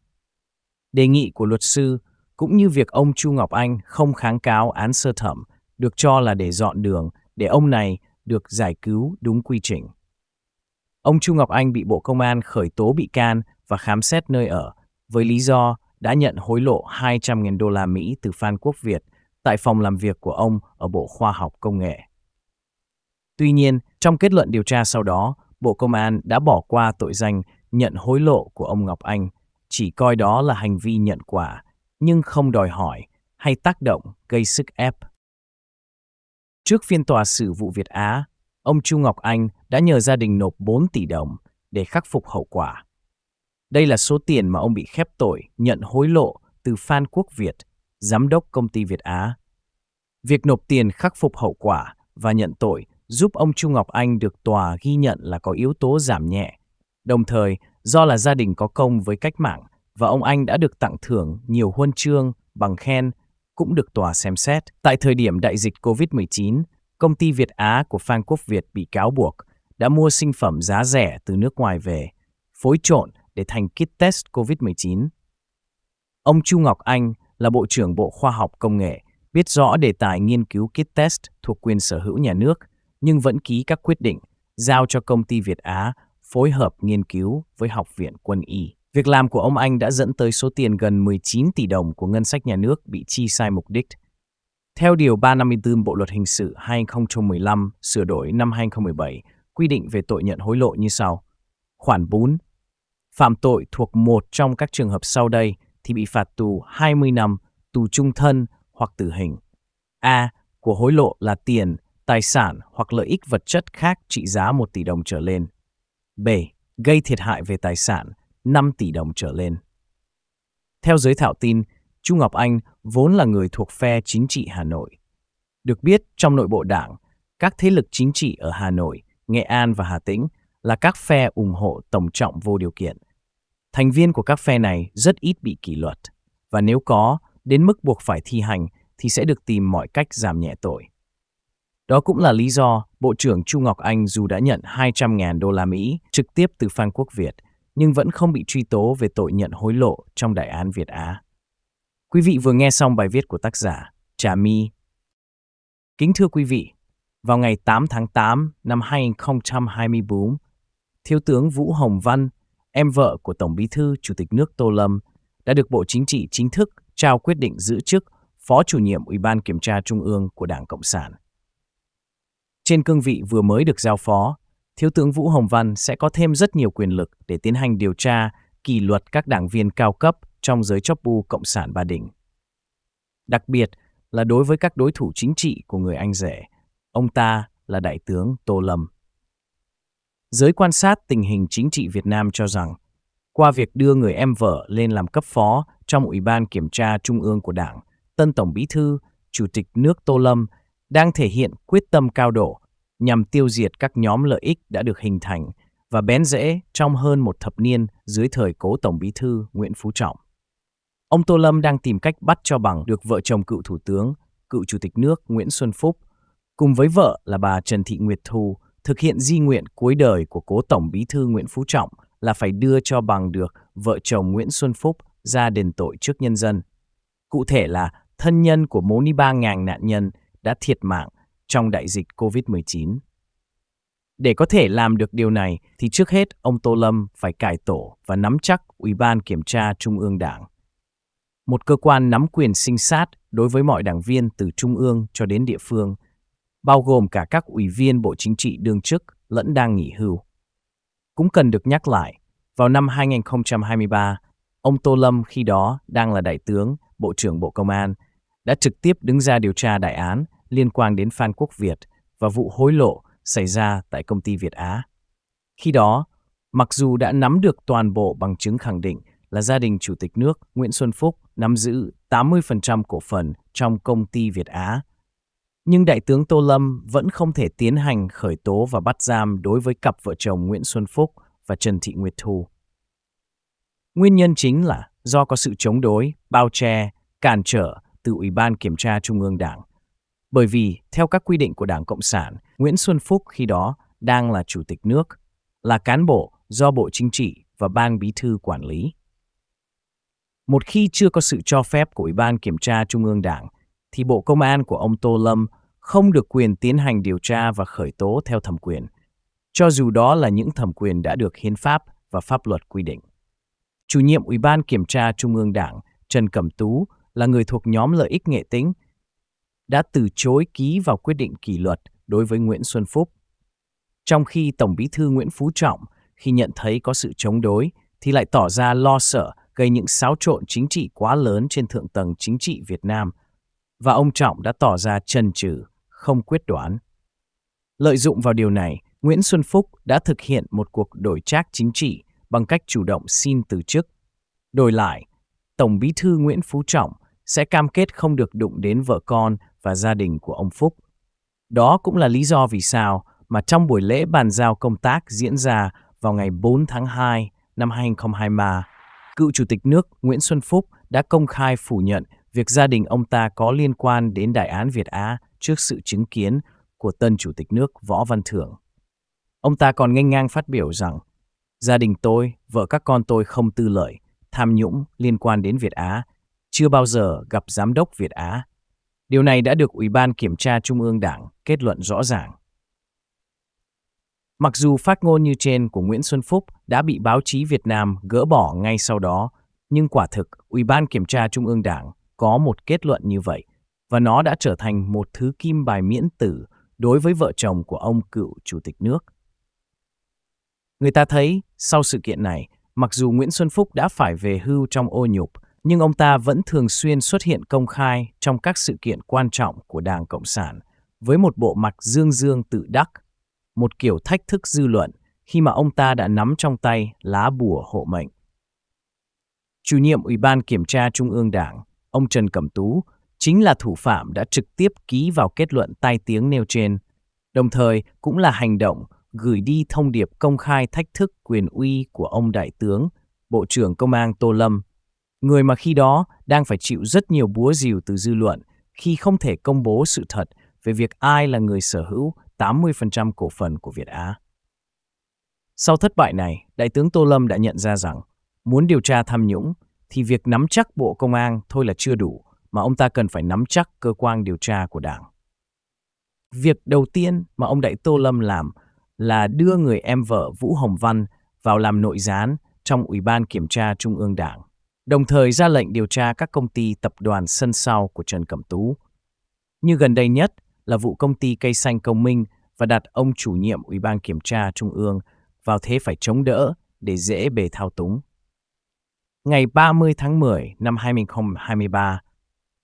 S1: Đề nghị của luật sư cũng như việc ông Chu Ngọc Anh không kháng cáo án sơ thẩm được cho là để dọn đường để ông này được giải cứu đúng quy trình. Ông Chu Ngọc Anh bị Bộ Công an khởi tố bị can và khám xét nơi ở với lý do đã nhận hối lộ 200.000 đô la Mỹ từ Phan Quốc Việt tại phòng làm việc của ông ở Bộ Khoa học Công nghệ. Tuy nhiên, trong kết luận điều tra sau đó, Bộ Công an đã bỏ qua tội danh nhận hối lộ của ông Ngọc Anh, chỉ coi đó là hành vi nhận quả, nhưng không đòi hỏi hay tác động gây sức ép. Trước phiên tòa xử vụ Việt Á, ông Chu Ngọc Anh đã nhờ gia đình nộp 4 tỷ đồng để khắc phục hậu quả. Đây là số tiền mà ông bị khép tội nhận hối lộ từ Phan Quốc Việt, giám đốc công ty Việt Á. Việc nộp tiền khắc phục hậu quả và nhận tội giúp ông Chu Ngọc Anh được tòa ghi nhận là có yếu tố giảm nhẹ. Đồng thời, do là gia đình có công với cách mạng và ông Anh đã được tặng thưởng nhiều huân chương, bằng khen, cũng được tòa xem xét. Tại thời điểm đại dịch COVID-19, công ty Việt Á của Phan Quốc Việt bị cáo buộc đã mua sinh phẩm giá rẻ từ nước ngoài về, phối trộn để thành kit test COVID-19. Ông Chu Ngọc Anh là Bộ trưởng Bộ Khoa học Công nghệ, biết rõ đề tài nghiên cứu kit test thuộc quyền sở hữu nhà nước, nhưng vẫn ký các quyết định giao cho công ty Việt Á phối hợp nghiên cứu với Học viện Quân y. Việc làm của ông Anh đã dẫn tới số tiền gần 19 tỷ đồng của ngân sách nhà nước bị chi sai mục đích. Theo Điều 354 Bộ Luật Hình sự 2015 sửa đổi năm 2017 quy định về tội nhận hối lộ như sau. Khoản 4 phạm tội thuộc một trong các trường hợp sau đây thì bị phạt tù 20 năm, tù trung thân hoặc tử hình. A. Của hối lộ là tiền, tài sản hoặc lợi ích vật chất khác trị giá 1 tỷ đồng trở lên. B. Gây thiệt hại về tài sản 5 tỷ đồng trở lên. Theo giới thạo tin, Chu Ngọc Anh vốn là người thuộc phe chính trị Hà Nội. Được biết, trong nội bộ đảng, các thế lực chính trị ở Hà Nội, Nghệ An và Hà Tĩnh – là các phe ủng hộ Tổng trọng vô điều kiện. Thành viên của các phe này rất ít bị kỷ luật, và nếu có, đến mức buộc phải thi hành thì sẽ được tìm mọi cách giảm nhẹ tội. Đó cũng là lý do Bộ trưởng Chu Ngọc Anh dù đã nhận 200.000 đô la Mỹ trực tiếp từ Phan Quốc Việt, nhưng vẫn không bị truy tố về tội nhận hối lộ trong đại án Việt Á. Quý vị vừa nghe xong bài viết của tác giả Trà My. Kính thưa quý vị, vào ngày 8 tháng 8 năm 2024, Thiếu tướng Vũ Hồng Văn, em vợ của Tổng Bí thư Chủ tịch nước Tô Lâm, đã được Bộ Chính trị chính thức trao quyết định giữ chức Phó chủ nhiệm Ủy ban Kiểm tra Trung ương của Đảng Cộng sản. Trên cương vị vừa mới được giao phó, Thiếu tướng Vũ Hồng Văn sẽ có thêm rất nhiều quyền lực để tiến hành điều tra, kỷ luật các đảng viên cao cấp trong giới chóp bu Cộng sản Ba Đình. Đặc biệt là đối với các đối thủ chính trị của người anh rể, ông ta là Đại tướng Tô Lâm. Giới quan sát tình hình chính trị Việt Nam cho rằng, qua việc đưa người em vợ lên làm cấp phó trong Ủy ban Kiểm tra Trung ương của Đảng, Tân Tổng Bí Thư, Chủ tịch nước Tô Lâm đang thể hiện quyết tâm cao độ nhằm tiêu diệt các nhóm lợi ích đã được hình thành và bén rễ trong hơn một thập niên dưới thời cố Tổng Bí Thư Nguyễn Phú Trọng. Ông Tô Lâm đang tìm cách bắt cho bằng được vợ chồng cựu Thủ tướng, cựu Chủ tịch nước Nguyễn Xuân Phúc, cùng với vợ là bà Trần Thị Nguyệt Thu thực hiện di nguyện cuối đời của cố Tổng Bí thư Nguyễn Phú Trọng là phải đưa cho bằng được vợ chồng Nguyễn Xuân Phúc ra đền tội trước nhân dân. Cụ thể là thân nhân của 43.000 nạn nhân đã thiệt mạng trong đại dịch COVID-19. Để có thể làm được điều này thì trước hết ông Tô Lâm phải cải tổ và nắm chắc Ủy ban Kiểm tra Trung ương Đảng. Một cơ quan nắm quyền sinh sát đối với mọi đảng viên từ trung ương cho đến địa phương bao gồm cả các ủy viên Bộ Chính trị đương chức lẫn đang nghỉ hưu. Cũng cần được nhắc lại, vào năm 2023, ông Tô Lâm khi đó đang là đại tướng, Bộ trưởng Bộ Công an, đã trực tiếp đứng ra điều tra đại án liên quan đến Phan Quốc Việt và vụ hối lộ xảy ra tại công ty Việt Á. Khi đó, mặc dù đã nắm được toàn bộ bằng chứng khẳng định là gia đình Chủ tịch nước Nguyễn Xuân Phúc nắm giữ 80% cổ phần trong công ty Việt Á, nhưng Đại tướng Tô Lâm vẫn không thể tiến hành khởi tố và bắt giam đối với cặp vợ chồng Nguyễn Xuân Phúc và Trần Thị Nguyệt Thu. Nguyên nhân chính là do có sự chống đối, bao che, cản trở từ Ủy ban Kiểm tra Trung ương Đảng. Bởi vì, theo các quy định của Đảng Cộng sản, Nguyễn Xuân Phúc khi đó đang là Chủ tịch nước, là cán bộ do Bộ Chính trị và Ban Bí thư quản lý. Một khi chưa có sự cho phép của Ủy ban Kiểm tra Trung ương Đảng, thì Bộ Công an của ông Tô Lâm không được quyền tiến hành điều tra và khởi tố theo thẩm quyền, cho dù đó là những thẩm quyền đã được hiến pháp và pháp luật quy định. Chủ nhiệm Ủy ban Kiểm tra Trung ương Đảng Trần Cẩm Tú là người thuộc nhóm lợi ích nghệ tính, đã từ chối ký vào quyết định kỷ luật đối với Nguyễn Xuân Phúc. Trong khi Tổng bí thư Nguyễn Phú Trọng khi nhận thấy có sự chống đối thì lại tỏ ra lo sợ gây những xáo trộn chính trị quá lớn trên thượng tầng chính trị Việt Nam – và ông Trọng đã tỏ ra chần chừ, không quyết đoán. Lợi dụng vào điều này, Nguyễn Xuân Phúc đã thực hiện một cuộc đổi trác chính trị bằng cách chủ động xin từ chức. Đổi lại, Tổng bí thư Nguyễn Phú Trọng sẽ cam kết không được đụng đến vợ con và gia đình của ông Phúc. Đó cũng là lý do vì sao mà trong buổi lễ bàn giao công tác diễn ra vào ngày 4 tháng 2 năm 2023, cựu Chủ tịch nước Nguyễn Xuân Phúc đã công khai phủ nhận việc gia đình ông ta có liên quan đến đại án Việt Á trước sự chứng kiến của tân chủ tịch nước Võ Văn Thưởng. Ông ta còn nghênh ngang phát biểu rằng, gia đình tôi, vợ các con tôi không tư lợi, tham nhũng liên quan đến Việt Á, chưa bao giờ gặp giám đốc Việt Á. Điều này đã được Ủy ban Kiểm tra Trung ương Đảng kết luận rõ ràng. Mặc dù phát ngôn như trên của Nguyễn Xuân Phúc đã bị báo chí Việt Nam gỡ bỏ ngay sau đó, nhưng quả thực Ủy ban Kiểm tra Trung ương Đảng có một kết luận như vậy và nó đã trở thành một thứ kim bài miễn tử đối với vợ chồng của ông cựu chủ tịch nước. Người ta thấy, sau sự kiện này, mặc dù Nguyễn Xuân Phúc đã phải về hưu trong ô nhục, nhưng ông ta vẫn thường xuyên xuất hiện công khai trong các sự kiện quan trọng của Đảng Cộng sản với một bộ mặt dương dương tự đắc, một kiểu thách thức dư luận khi mà ông ta đã nắm trong tay lá bùa hộ mệnh. Chủ nhiệm Ủy ban Kiểm tra Trung ương Đảng ông Trần Cẩm Tú chính là thủ phạm đã trực tiếp ký vào kết luận tai tiếng nêu trên, đồng thời cũng là hành động gửi đi thông điệp công khai thách thức quyền uy của ông Đại tướng, Bộ trưởng Công an Tô Lâm, người mà khi đó đang phải chịu rất nhiều búa rìu từ dư luận khi không thể công bố sự thật về việc ai là người sở hữu 80% cổ phần của Việt Á. Sau thất bại này, Đại tướng Tô Lâm đã nhận ra rằng muốn điều tra tham nhũng thì việc nắm chắc Bộ Công an thôi là chưa đủ, mà ông ta cần phải nắm chắc cơ quan điều tra của Đảng. Việc đầu tiên mà ông Đại Tô Lâm làm là đưa người em vợ Vũ Hồng Văn vào làm nội gián trong Ủy ban Kiểm tra Trung ương Đảng, đồng thời ra lệnh điều tra các công ty tập đoàn sân sau của Trần Cẩm Tú. Như gần đây nhất là vụ công ty cây xanh công minh và đặt ông chủ nhiệm Ủy ban Kiểm tra Trung ương vào thế phải chống đỡ để dễ bề thao túng. Ngày 30 tháng 10 năm 2023,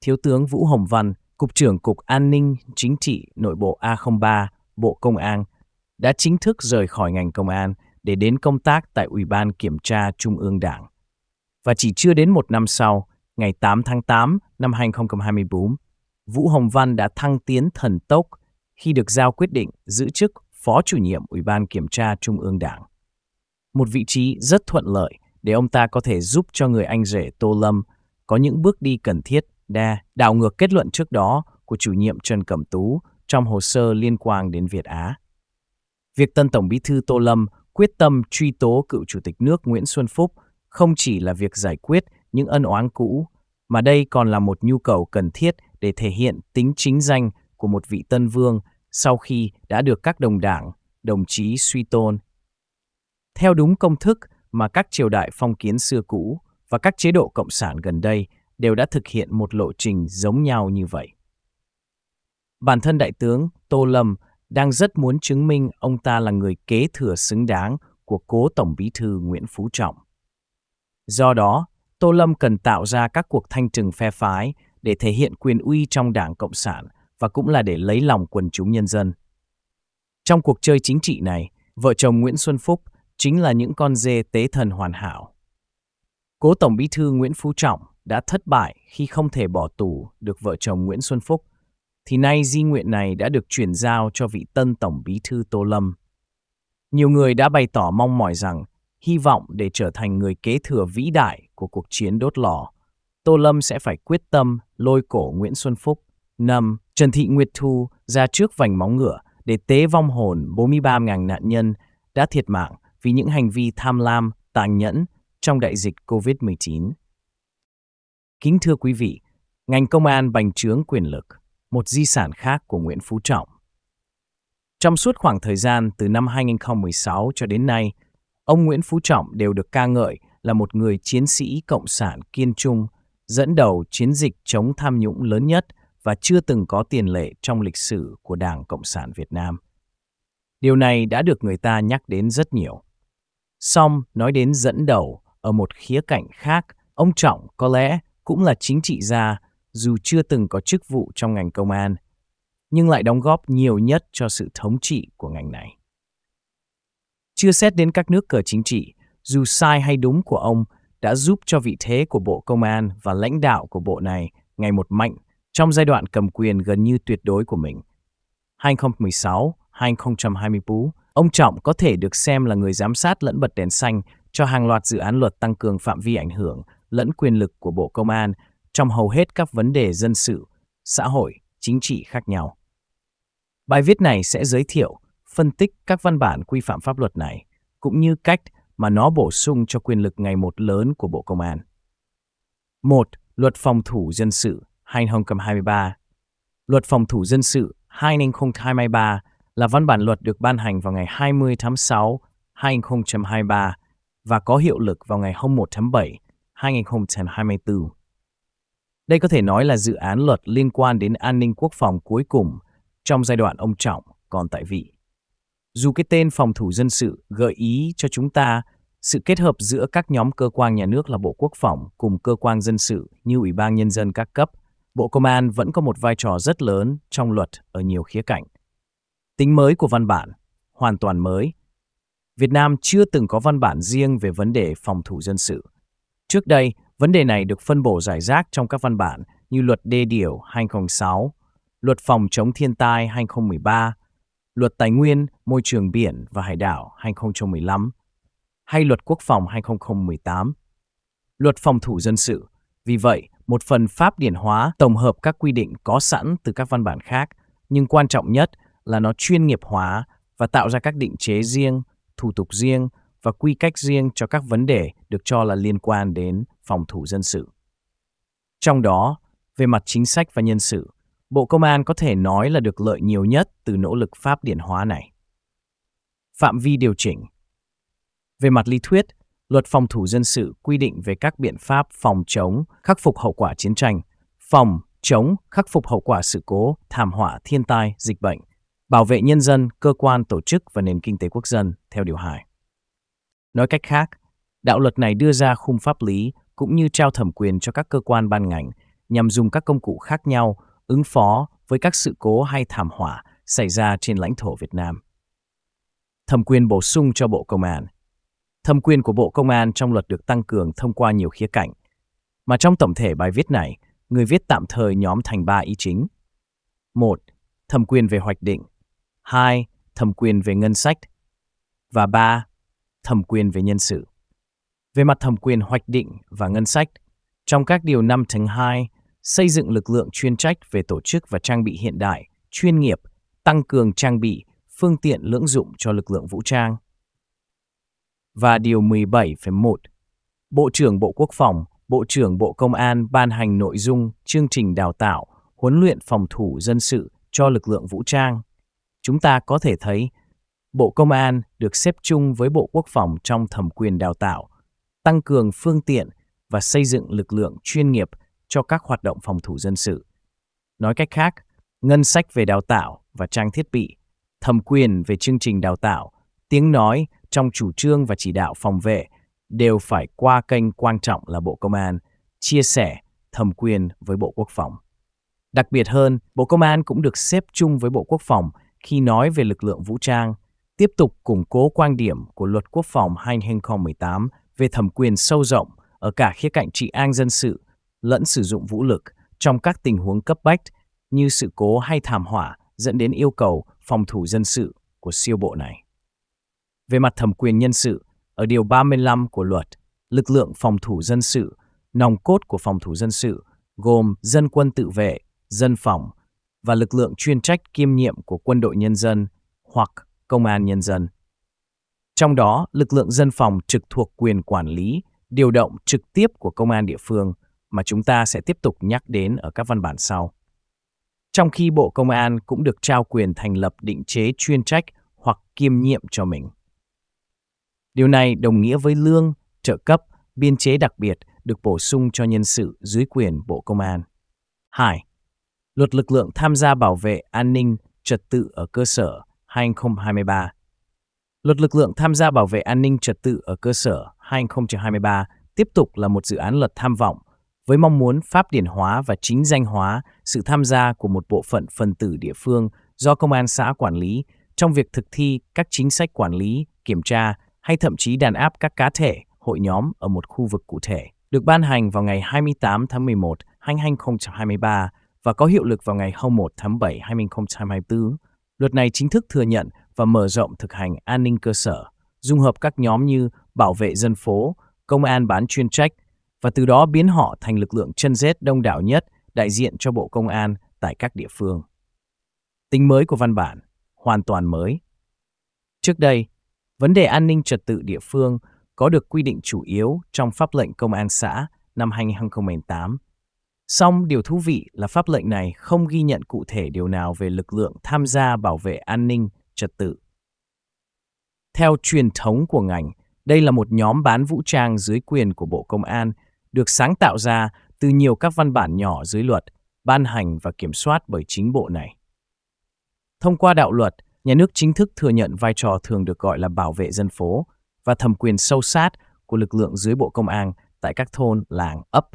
S1: Thiếu tướng Vũ Hồng Văn, Cục trưởng Cục An ninh Chính trị Nội bộ A03, Bộ Công an, đã chính thức rời khỏi ngành công an để đến công tác tại Ủy ban Kiểm tra Trung ương Đảng. Và chỉ chưa đến một năm sau, ngày 8 tháng 8 năm 2024, Vũ Hồng Văn đã thăng tiến thần tốc khi được giao quyết định giữ chức Phó chủ nhiệm Ủy ban Kiểm tra Trung ương Đảng. Một vị trí rất thuận lợi để ông ta có thể giúp cho người anh rể Tô Lâm có những bước đi cần thiết đa đảo ngược kết luận trước đó của chủ nhiệm Trần Cẩm Tú trong hồ sơ liên quan đến Việt Á. Việc tân Tổng Bí thư Tô Lâm quyết tâm truy tố cựu Chủ tịch nước Nguyễn Xuân Phúc không chỉ là việc giải quyết những ân oán cũ, mà đây còn là một nhu cầu cần thiết để thể hiện tính chính danh của một vị tân vương sau khi đã được các đồng đảng, đồng chí suy tôn. Theo đúng công thức mà các triều đại phong kiến xưa cũ và các chế độ cộng sản gần đây đều đã thực hiện một lộ trình giống nhau như vậy. Bản thân Đại tướng Tô Lâm đang rất muốn chứng minh ông ta là người kế thừa xứng đáng của cố Tổng Bí thư Nguyễn Phú Trọng. Do đó, Tô Lâm cần tạo ra các cuộc thanh trừng phe phái để thể hiện quyền uy trong Đảng Cộng sản và cũng là để lấy lòng quần chúng nhân dân. Trong cuộc chơi chính trị này, vợ chồng Nguyễn Xuân Phúc chính là những con dê tế thần hoàn hảo. Cố Tổng Bí thư Nguyễn Phú Trọng đã thất bại khi không thể bỏ tù được vợ chồng Nguyễn Xuân Phúc, thì nay di nguyện này đã được chuyển giao cho vị tân Tổng Bí thư Tô Lâm. Nhiều người đã bày tỏ mong mỏi rằng hy vọng để trở thành người kế thừa vĩ đại của cuộc chiến đốt lò, Tô Lâm sẽ phải quyết tâm lôi cổ Nguyễn Xuân Phúc, năm Trần Thị Nguyệt Thu ra trước vành móng ngựa để tế vong hồn 43.000 nạn nhân đã thiệt mạng vì những hành vi tham lam, tàn nhẫn trong đại dịch COVID-19. Kính thưa quý vị, ngành công an bành trướng quyền lực, một di sản khác của Nguyễn Phú Trọng. Trong suốt khoảng thời gian từ năm 2016 cho đến nay, ông Nguyễn Phú Trọng đều được ca ngợi là một người chiến sĩ cộng sản kiên trung, dẫn đầu chiến dịch chống tham nhũng lớn nhất và chưa từng có tiền lệ trong lịch sử của Đảng Cộng sản Việt Nam. Điều này đã được người ta nhắc đến rất nhiều. Song nói đến dẫn đầu ở một khía cạnh khác, ông Trọng có lẽ cũng là chính trị gia dù chưa từng có chức vụ trong ngành công an, nhưng lại đóng góp nhiều nhất cho sự thống trị của ngành này. Chưa xét đến các nước cờ chính trị, dù sai hay đúng của ông đã giúp cho vị thế của Bộ Công an và lãnh đạo của Bộ này ngày một mạnh trong giai đoạn cầm quyền gần như tuyệt đối của mình. 2016 2020 Ông Trọng có thể được xem là người giám sát lẫn bật đèn xanh cho hàng loạt dự án luật tăng cường phạm vi ảnh hưởng lẫn quyền lực của Bộ Công an trong hầu hết các vấn đề dân sự, xã hội, chính trị khác nhau. Bài viết này sẽ giới thiệu, phân tích các văn bản quy phạm pháp luật này, cũng như cách mà nó bổ sung cho quyền lực ngày một lớn của Bộ Công an. 1. Luật phòng thủ dân sự 2023 Luật phòng thủ dân sự 2023 là văn bản luật được ban hành vào ngày 20 tháng 6, 2023 và có hiệu lực vào ngày 1 tháng 7, 2024. Đây có thể nói là dự án luật liên quan đến an ninh quốc phòng cuối cùng trong giai đoạn ông Trọng còn tại vị. Dù cái tên phòng thủ dân sự gợi ý cho chúng ta sự kết hợp giữa các nhóm cơ quan nhà nước là Bộ Quốc phòng cùng cơ quan dân sự như Ủy ban Nhân dân các cấp, Bộ Công an vẫn có một vai trò rất lớn trong luật ở nhiều khía cạnh. Tính mới của văn bản, hoàn toàn mới. Việt Nam chưa từng có văn bản riêng về vấn đề phòng thủ dân sự. Trước đây, vấn đề này được phân bổ giải rác trong các văn bản như luật đê điều 2006, luật phòng chống thiên tai 2013, luật tài nguyên, môi trường biển và hải đảo 2015, hay luật quốc phòng 2018, luật phòng thủ dân sự. Vì vậy, một phần pháp điển hóa tổng hợp các quy định có sẵn từ các văn bản khác, nhưng quan trọng nhất là nó chuyên nghiệp hóa và tạo ra các định chế riêng, thủ tục riêng và quy cách riêng cho các vấn đề được cho là liên quan đến phòng thủ dân sự. Trong đó, về mặt chính sách và nhân sự, Bộ Công an có thể nói là được lợi nhiều nhất từ nỗ lực pháp điển hóa này. Phạm vi điều chỉnh Về mặt lý thuyết, luật phòng thủ dân sự quy định về các biện pháp phòng chống, khắc phục hậu quả chiến tranh, phòng, chống, khắc phục hậu quả sự cố, thảm họa, thiên tai, dịch bệnh bảo vệ nhân dân, cơ quan, tổ chức và nền kinh tế quốc dân theo điều 2. Nói cách khác, đạo luật này đưa ra khung pháp lý cũng như trao thẩm quyền cho các cơ quan ban ngành nhằm dùng các công cụ khác nhau ứng phó với các sự cố hay thảm họa xảy ra trên lãnh thổ Việt Nam. Thẩm quyền bổ sung cho Bộ Công an Thẩm quyền của Bộ Công an trong luật được tăng cường thông qua nhiều khía cạnh, mà trong tổng thể bài viết này, người viết tạm thời nhóm thành ba ý chính. 1. Thẩm quyền về hoạch định 2. Thẩm quyền về ngân sách và 3. Thẩm quyền về nhân sự. Về mặt thẩm quyền hoạch định và ngân sách, trong các điều 5 tháng 2, xây dựng lực lượng chuyên trách về tổ chức và trang bị hiện đại, chuyên nghiệp, tăng cường trang bị, phương tiện lưỡng dụng cho lực lượng vũ trang. Và điều 17.1, Bộ trưởng Bộ Quốc phòng, Bộ trưởng Bộ Công an ban hành nội dung chương trình đào tạo, huấn luyện phòng thủ dân sự cho lực lượng vũ trang chúng ta có thể thấy Bộ Công an được xếp chung với Bộ Quốc phòng trong thẩm quyền đào tạo, tăng cường phương tiện và xây dựng lực lượng chuyên nghiệp cho các hoạt động phòng thủ dân sự. Nói cách khác, ngân sách về đào tạo và trang thiết bị, thẩm quyền về chương trình đào tạo, tiếng nói trong chủ trương và chỉ đạo phòng vệ đều phải qua kênh quan trọng là Bộ Công an, chia sẻ thẩm quyền với Bộ Quốc phòng. Đặc biệt hơn, Bộ Công an cũng được xếp chung với Bộ Quốc phòng khi nói về lực lượng vũ trang, tiếp tục củng cố quan điểm của Luật Quốc phòng 2018 về thẩm quyền sâu rộng ở cả khía cạnh trị an dân sự lẫn sử dụng vũ lực trong các tình huống cấp bách như sự cố hay thảm họa dẫn đến yêu cầu phòng thủ dân sự của siêu bộ này. Về mặt thẩm quyền nhân sự, ở Điều 35 của luật, lực lượng phòng thủ dân sự, nòng cốt của phòng thủ dân sự, gồm dân quân tự vệ, dân phòng, và lực lượng chuyên trách kiêm nhiệm của quân đội nhân dân hoặc công an nhân dân. Trong đó, lực lượng dân phòng trực thuộc quyền quản lý, điều động trực tiếp của công an địa phương mà chúng ta sẽ tiếp tục nhắc đến ở các văn bản sau. Trong khi Bộ Công an cũng được trao quyền thành lập định chế chuyên trách hoặc kiêm nhiệm cho mình. Điều này đồng nghĩa với lương, trợ cấp, biên chế đặc biệt được bổ sung cho nhân sự dưới quyền Bộ Công an. 2. Luật lực lượng tham gia bảo vệ an ninh trật tự ở cơ sở 2023. Luật lực lượng tham gia bảo vệ an ninh trật tự ở cơ sở 2023 tiếp tục là một dự án luật tham vọng với mong muốn pháp điển hóa và chính danh hóa sự tham gia của một bộ phận phần tử địa phương do công an xã quản lý trong việc thực thi các chính sách quản lý, kiểm tra hay thậm chí đàn áp các cá thể, hội nhóm ở một khu vực cụ thể. Được ban hành vào ngày 28 tháng 11, 2023 và có hiệu lực vào ngày 1 tháng 7, năm 2024. Luật này chính thức thừa nhận và mở rộng thực hành an ninh cơ sở, dung hợp các nhóm như bảo vệ dân phố, công an bán chuyên trách, và từ đó biến họ thành lực lượng chân rết đông đảo nhất đại diện cho Bộ Công an tại các địa phương. Tính mới của văn bản, hoàn toàn mới. Trước đây, vấn đề an ninh trật tự địa phương có được quy định chủ yếu trong pháp lệnh công an xã năm 2008 Song điều thú vị là pháp lệnh này không ghi nhận cụ thể điều nào về lực lượng tham gia bảo vệ an ninh, trật tự. Theo truyền thống của ngành, đây là một nhóm bán vũ trang dưới quyền của Bộ Công an, được sáng tạo ra từ nhiều các văn bản nhỏ dưới luật, ban hành và kiểm soát bởi chính bộ này. Thông qua đạo luật, nhà nước chính thức thừa nhận vai trò thường được gọi là bảo vệ dân phố và thẩm quyền sâu sát của lực lượng dưới Bộ Công an tại các thôn, làng, ấp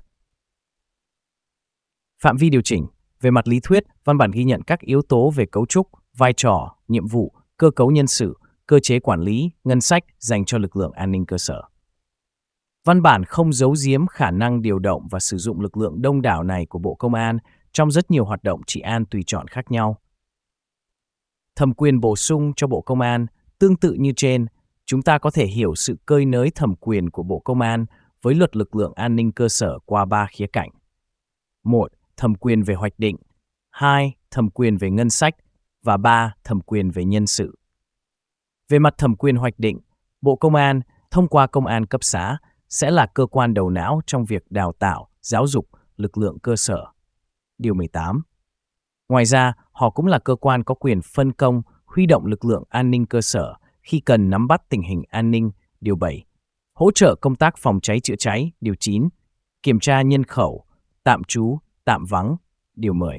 S1: Phạm vi điều chỉnh Về mặt lý thuyết, văn bản ghi nhận các yếu tố về cấu trúc, vai trò, nhiệm vụ, cơ cấu nhân sự, cơ chế quản lý, ngân sách dành cho lực lượng an ninh cơ sở. Văn bản không giấu giếm khả năng điều động và sử dụng lực lượng đông đảo này của Bộ Công an trong rất nhiều hoạt động trị an tùy chọn khác nhau. Thẩm quyền bổ sung cho Bộ Công an tương tự như trên, chúng ta có thể hiểu sự cơi nới thẩm quyền của Bộ Công an với luật lực lượng an ninh cơ sở qua ba khía cạnh. một thẩm quyền về hoạch định, 2. thẩm quyền về ngân sách và 3. thẩm quyền về nhân sự. Về mặt thẩm quyền hoạch định, Bộ Công an thông qua công an cấp xã sẽ là cơ quan đầu não trong việc đào tạo, giáo dục lực lượng cơ sở. Điều 18. Ngoài ra, họ cũng là cơ quan có quyền phân công, huy động lực lượng an ninh cơ sở khi cần nắm bắt tình hình an ninh. Điều 7. Hỗ trợ công tác phòng cháy chữa cháy. Điều 9. Kiểm tra nhân khẩu, tạm trú tạm vắng, điều 10.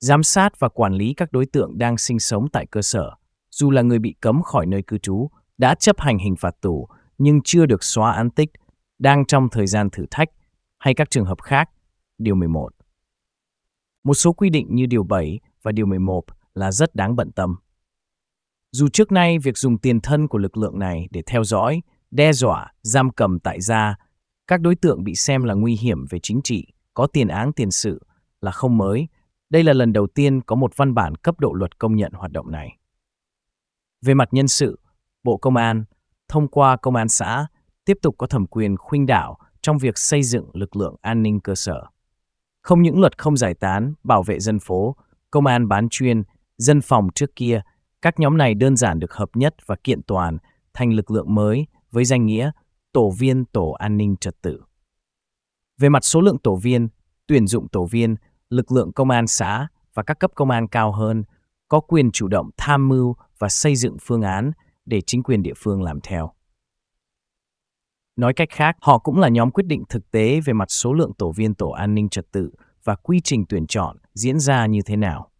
S1: Giám sát và quản lý các đối tượng đang sinh sống tại cơ sở, dù là người bị cấm khỏi nơi cư trú, đã chấp hành hình phạt tù nhưng chưa được xóa án tích, đang trong thời gian thử thách hay các trường hợp khác, điều 11. Một số quy định như điều 7 và điều 11 là rất đáng bận tâm. Dù trước nay việc dùng tiền thân của lực lượng này để theo dõi, đe dọa, giam cầm tại gia, các đối tượng bị xem là nguy hiểm về chính trị, có tiền án tiền sự là không mới. Đây là lần đầu tiên có một văn bản cấp độ luật công nhận hoạt động này. Về mặt nhân sự, Bộ Công an, thông qua Công an xã, tiếp tục có thẩm quyền khuynh đảo trong việc xây dựng lực lượng an ninh cơ sở. Không những luật không giải tán, bảo vệ dân phố, công an bán chuyên, dân phòng trước kia, các nhóm này đơn giản được hợp nhất và kiện toàn thành lực lượng mới với danh nghĩa tổ viên tổ an ninh trật tự. Về mặt số lượng tổ viên, tuyển dụng tổ viên, lực lượng công an xã và các cấp công an cao hơn có quyền chủ động tham mưu và xây dựng phương án để chính quyền địa phương làm theo. Nói cách khác, họ cũng là nhóm quyết định thực tế về mặt số lượng tổ viên tổ an ninh trật tự và quy trình tuyển chọn diễn ra như thế nào.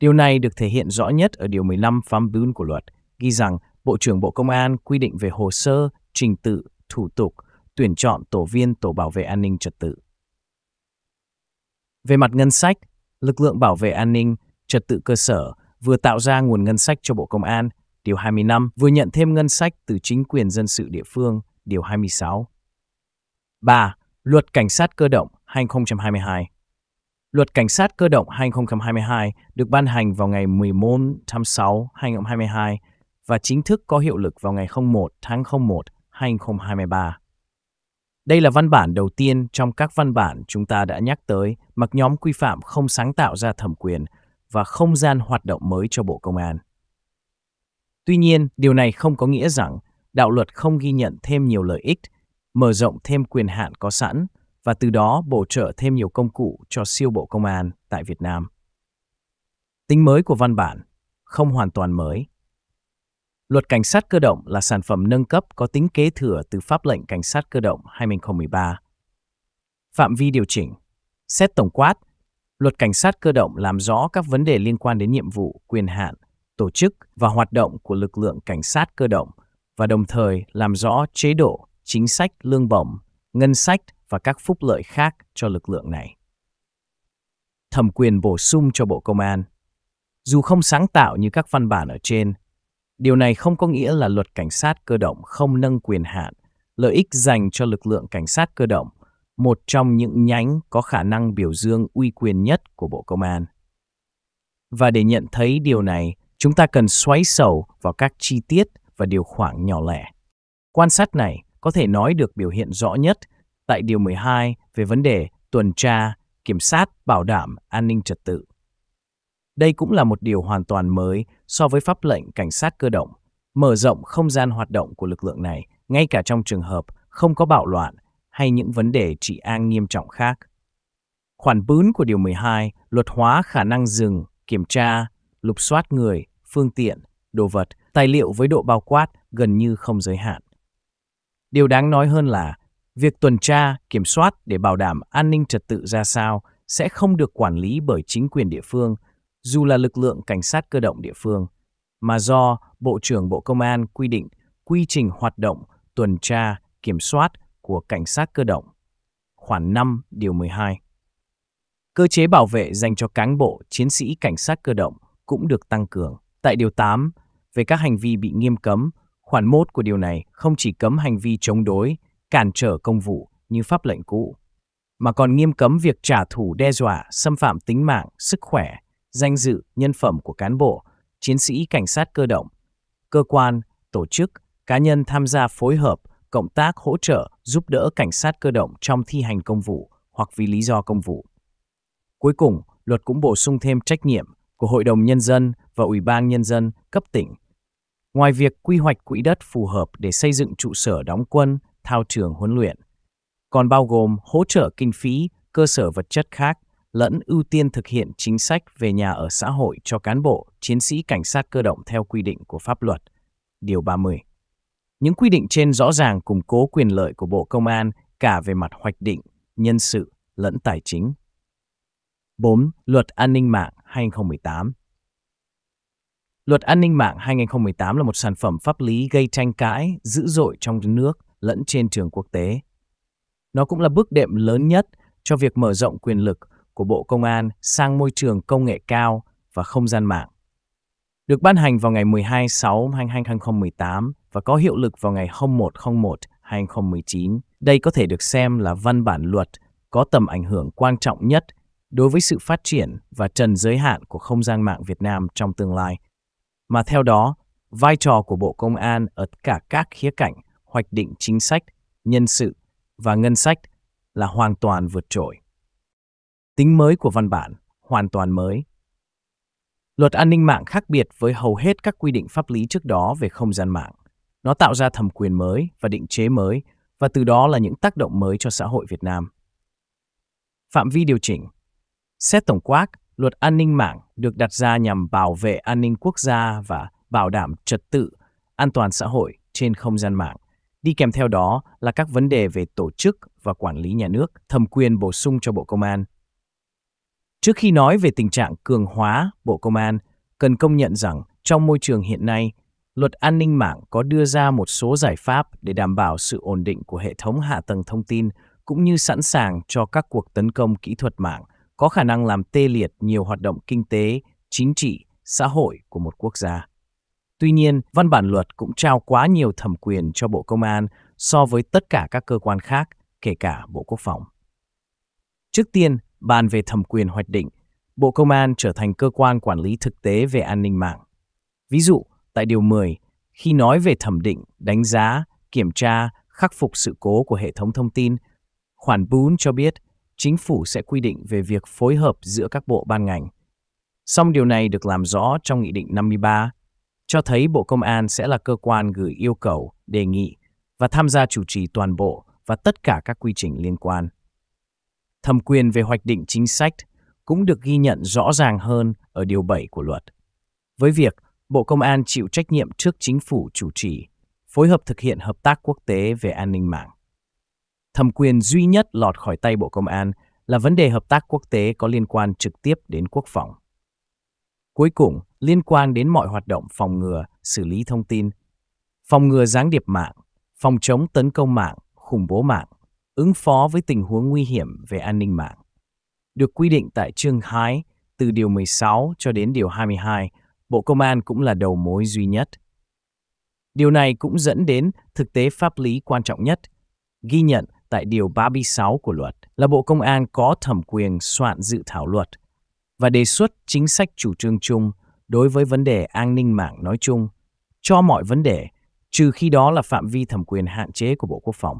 S1: Điều này được thể hiện rõ nhất ở Điều 15 phám bún của luật, ghi rằng Bộ trưởng Bộ Công an quy định về hồ sơ, trình tự, thủ tục tuyển chọn tổ viên tổ bảo vệ an ninh trật tự. Về mặt ngân sách, lực lượng bảo vệ an ninh trật tự cơ sở vừa tạo ra nguồn ngân sách cho Bộ Công an, điều 25, vừa nhận thêm ngân sách từ chính quyền dân sự địa phương, điều 26. 3. Luật Cảnh sát cơ động 2022 Luật Cảnh sát cơ động 2022 được ban hành vào ngày 14 tháng 6, 2022 và chính thức có hiệu lực vào ngày 01 tháng 01, 2023. Đây là văn bản đầu tiên trong các văn bản chúng ta đã nhắc tới mặc nhóm quy phạm không sáng tạo ra thẩm quyền và không gian hoạt động mới cho Bộ Công an. Tuy nhiên, điều này không có nghĩa rằng đạo luật không ghi nhận thêm nhiều lợi ích, mở rộng thêm quyền hạn có sẵn và từ đó bổ trợ thêm nhiều công cụ cho siêu Bộ Công an tại Việt Nam. Tính mới của văn bản không hoàn toàn mới Luật Cảnh sát cơ động là sản phẩm nâng cấp có tính kế thừa từ pháp lệnh Cảnh sát cơ động 2013. Phạm vi điều chỉnh Xét tổng quát, luật Cảnh sát cơ động làm rõ các vấn đề liên quan đến nhiệm vụ, quyền hạn, tổ chức và hoạt động của lực lượng Cảnh sát cơ động và đồng thời làm rõ chế độ, chính sách lương bổng, ngân sách và các phúc lợi khác cho lực lượng này. Thẩm quyền bổ sung cho Bộ Công an Dù không sáng tạo như các văn bản ở trên, Điều này không có nghĩa là luật cảnh sát cơ động không nâng quyền hạn, lợi ích dành cho lực lượng cảnh sát cơ động, một trong những nhánh có khả năng biểu dương uy quyền nhất của Bộ Công an. Và để nhận thấy điều này, chúng ta cần xoáy sầu vào các chi tiết và điều khoản nhỏ lẻ. Quan sát này có thể nói được biểu hiện rõ nhất tại Điều 12 về vấn đề tuần tra, kiểm soát, bảo đảm an ninh trật tự. Đây cũng là một điều hoàn toàn mới so với pháp lệnh cảnh sát cơ động, mở rộng không gian hoạt động của lực lượng này, ngay cả trong trường hợp không có bạo loạn hay những vấn đề trị an nghiêm trọng khác. Khoản 4 của Điều 12 luật hóa khả năng dừng, kiểm tra, lục soát người, phương tiện, đồ vật, tài liệu với độ bao quát gần như không giới hạn. Điều đáng nói hơn là việc tuần tra, kiểm soát để bảo đảm an ninh trật tự ra sao sẽ không được quản lý bởi chính quyền địa phương dù là lực lượng cảnh sát cơ động địa phương, mà do Bộ trưởng Bộ Công an quy định quy trình hoạt động, tuần tra, kiểm soát của cảnh sát cơ động. Khoản 5 điều 12. Cơ chế bảo vệ dành cho cán bộ, chiến sĩ cảnh sát cơ động cũng được tăng cường. Tại điều 8, về các hành vi bị nghiêm cấm, khoản 1 của điều này không chỉ cấm hành vi chống đối, cản trở công vụ như pháp lệnh cũ, mà còn nghiêm cấm việc trả thù đe dọa, xâm phạm tính mạng, sức khỏe danh dự, nhân phẩm của cán bộ, chiến sĩ cảnh sát cơ động, cơ quan, tổ chức, cá nhân tham gia phối hợp, cộng tác hỗ trợ, giúp đỡ cảnh sát cơ động trong thi hành công vụ hoặc vì lý do công vụ. Cuối cùng, luật cũng bổ sung thêm trách nhiệm của Hội đồng Nhân dân và Ủy ban Nhân dân cấp tỉnh. Ngoài việc quy hoạch quỹ đất phù hợp để xây dựng trụ sở đóng quân, thao trường huấn luyện, còn bao gồm hỗ trợ kinh phí, cơ sở vật chất khác lẫn ưu tiên thực hiện chính sách về nhà ở xã hội cho cán bộ, chiến sĩ cảnh sát cơ động theo quy định của pháp luật. Điều 30. Những quy định trên rõ ràng củng cố quyền lợi của Bộ Công an cả về mặt hoạch định, nhân sự lẫn tài chính. 4. Luật An ninh mạng 2018 Luật An ninh mạng 2018 là một sản phẩm pháp lý gây tranh cãi dữ dội trong nước lẫn trên trường quốc tế. Nó cũng là bước đệm lớn nhất cho việc mở rộng quyền lực của Bộ Công an sang môi trường công nghệ cao và không gian mạng. Được ban hành vào ngày 12 6 2018 và có hiệu lực vào ngày 01 01 2019. Đây có thể được xem là văn bản luật có tầm ảnh hưởng quan trọng nhất đối với sự phát triển và trần giới hạn của không gian mạng Việt Nam trong tương lai. Mà theo đó, vai trò của Bộ Công an ở cả các khía cạnh hoạch định chính sách, nhân sự và ngân sách là hoàn toàn vượt trội. Tính mới của văn bản hoàn toàn mới. Luật an ninh mạng khác biệt với hầu hết các quy định pháp lý trước đó về không gian mạng. Nó tạo ra thẩm quyền mới và định chế mới và từ đó là những tác động mới cho xã hội Việt Nam. Phạm vi điều chỉnh Xét tổng quát, luật an ninh mạng được đặt ra nhằm bảo vệ an ninh quốc gia và bảo đảm trật tự, an toàn xã hội trên không gian mạng. Đi kèm theo đó là các vấn đề về tổ chức và quản lý nhà nước, thẩm quyền bổ sung cho Bộ Công an, Trước khi nói về tình trạng cường hóa Bộ Công an, cần công nhận rằng trong môi trường hiện nay, luật an ninh mạng có đưa ra một số giải pháp để đảm bảo sự ổn định của hệ thống hạ tầng thông tin cũng như sẵn sàng cho các cuộc tấn công kỹ thuật mạng có khả năng làm tê liệt nhiều hoạt động kinh tế, chính trị, xã hội của một quốc gia. Tuy nhiên, văn bản luật cũng trao quá nhiều thẩm quyền cho Bộ Công an so với tất cả các cơ quan khác, kể cả Bộ Quốc phòng. Trước tiên, bàn về thẩm quyền hoạch định, Bộ Công an trở thành cơ quan quản lý thực tế về an ninh mạng. Ví dụ, tại điều 10, khi nói về thẩm định, đánh giá, kiểm tra, khắc phục sự cố của hệ thống thông tin, khoản 4 cho biết chính phủ sẽ quy định về việc phối hợp giữa các bộ ban ngành. Song điều này được làm rõ trong Nghị định 53, cho thấy Bộ Công an sẽ là cơ quan gửi yêu cầu, đề nghị và tham gia chủ trì toàn bộ và tất cả các quy trình liên quan thẩm quyền về hoạch định chính sách cũng được ghi nhận rõ ràng hơn ở điều 7 của luật. Với việc Bộ Công an chịu trách nhiệm trước chính phủ chủ trì, phối hợp thực hiện hợp tác quốc tế về an ninh mạng. Thẩm quyền duy nhất lọt khỏi tay Bộ Công an là vấn đề hợp tác quốc tế có liên quan trực tiếp đến quốc phòng. Cuối cùng, liên quan đến mọi hoạt động phòng ngừa, xử lý thông tin, phòng ngừa gián điệp mạng, phòng chống tấn công mạng, khủng bố mạng, ứng phó với tình huống nguy hiểm về an ninh mạng, được quy định tại chương 2 từ điều 16 cho đến điều 22, Bộ Công an cũng là đầu mối duy nhất. Điều này cũng dẫn đến thực tế pháp lý quan trọng nhất, ghi nhận tại điều 36 của luật là Bộ Công an có thẩm quyền soạn dự thảo luật và đề xuất chính sách chủ trương chung đối với vấn đề an ninh mạng nói chung cho mọi vấn đề, trừ khi đó là phạm vi thẩm quyền hạn chế của Bộ Quốc phòng.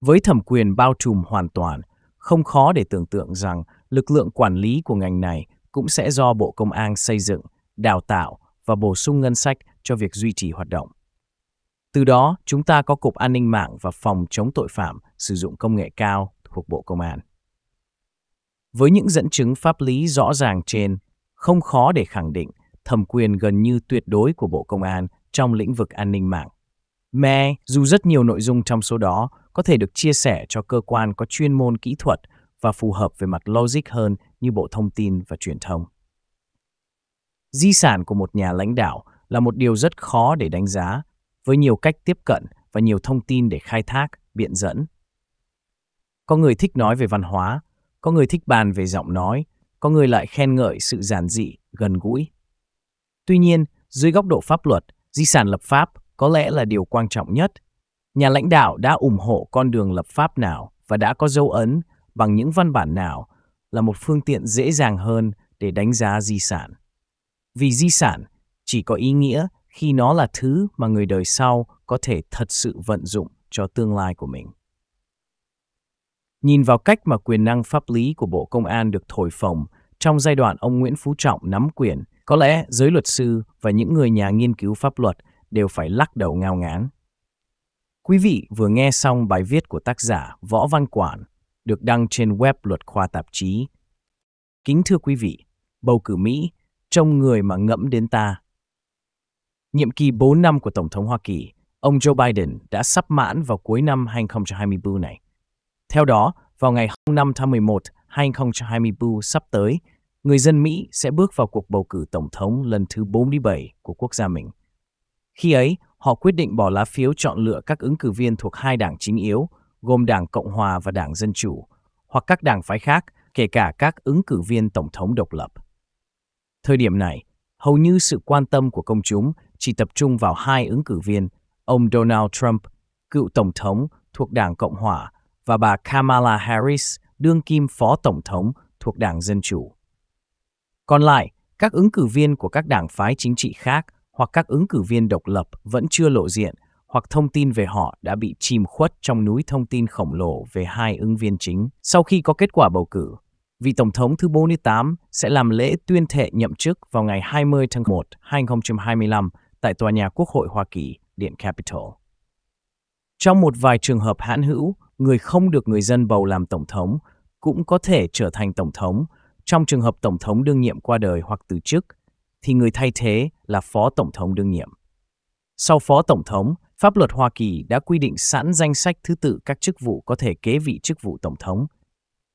S1: Với thẩm quyền bao trùm hoàn toàn, không khó để tưởng tượng rằng lực lượng quản lý của ngành này cũng sẽ do Bộ Công an xây dựng, đào tạo và bổ sung ngân sách cho việc duy trì hoạt động. Từ đó, chúng ta có Cục An ninh mạng và Phòng chống tội phạm sử dụng công nghệ cao thuộc Bộ Công an. Với những dẫn chứng pháp lý rõ ràng trên, không khó để khẳng định thẩm quyền gần như tuyệt đối của Bộ Công an trong lĩnh vực an ninh mạng. Mè, dù rất nhiều nội dung trong số đó có thể được chia sẻ cho cơ quan có chuyên môn kỹ thuật và phù hợp về mặt logic hơn như Bộ Thông tin và Truyền thông. Di sản của một nhà lãnh đạo là một điều rất khó để đánh giá, với nhiều cách tiếp cận và nhiều thông tin để khai thác, biện dẫn. Có người thích nói về văn hóa, có người thích bàn về giọng nói, có người lại khen ngợi sự giản dị, gần gũi. Tuy nhiên, dưới góc độ pháp luật, di sản lập pháp có lẽ là điều quan trọng nhất nhà lãnh đạo đã ủng hộ con đường lập pháp nào và đã có dấu ấn bằng những văn bản nào là một phương tiện dễ dàng hơn để đánh giá di sản. Vì di sản chỉ có ý nghĩa khi nó là thứ mà người đời sau có thể thật sự vận dụng cho tương lai của mình. Nhìn vào cách mà quyền năng pháp lý của Bộ Công an được thổi phồng trong giai đoạn ông Nguyễn Phú Trọng nắm quyền, có lẽ giới luật sư và những người nhà nghiên cứu pháp luật đều phải lắc đầu ngao ngán. Quý vị vừa nghe xong bài viết của tác giả Võ Văn Quản được đăng trên web luật khoa tạp chí. Kính thưa quý vị, bầu cử Mỹ trong người mà ngẫm đến ta. Nhiệm kỳ 4 năm của Tổng thống Hoa Kỳ, ông Joe Biden đã sắp mãn vào cuối năm 2024 này. Theo đó, vào ngày 5 tháng 11, 2024 sắp tới, người dân Mỹ sẽ bước vào cuộc bầu cử Tổng thống lần thứ 47 của quốc gia mình. Khi ấy, họ quyết định bỏ lá phiếu chọn lựa các ứng cử viên thuộc hai đảng chính yếu, gồm Đảng Cộng hòa và Đảng Dân chủ, hoặc các đảng phái khác, kể cả các ứng cử viên tổng thống độc lập. Thời điểm này, hầu như sự quan tâm của công chúng chỉ tập trung vào hai ứng cử viên, ông Donald Trump, cựu tổng thống thuộc Đảng Cộng hòa, và bà Kamala Harris, đương kim phó tổng thống thuộc Đảng Dân chủ. Còn lại, các ứng cử viên của các đảng phái chính trị khác hoặc các ứng cử viên độc lập vẫn chưa lộ diện hoặc thông tin về họ đã bị chìm khuất trong núi thông tin khổng lồ về hai ứng viên chính. Sau khi có kết quả bầu cử, vị Tổng thống thứ 48 sẽ làm lễ tuyên thệ nhậm chức vào ngày 20 tháng 1, 2025 tại Tòa nhà Quốc hội Hoa Kỳ, Điện Capitol. Trong một vài trường hợp hãn hữu, người không được người dân bầu làm Tổng thống cũng có thể trở thành Tổng thống trong trường hợp Tổng thống đương nhiệm qua đời hoặc từ chức thì người thay thế là phó tổng thống đương nhiệm. Sau phó tổng thống, pháp luật Hoa Kỳ đã quy định sẵn danh sách thứ tự các chức vụ có thể kế vị chức vụ tổng thống,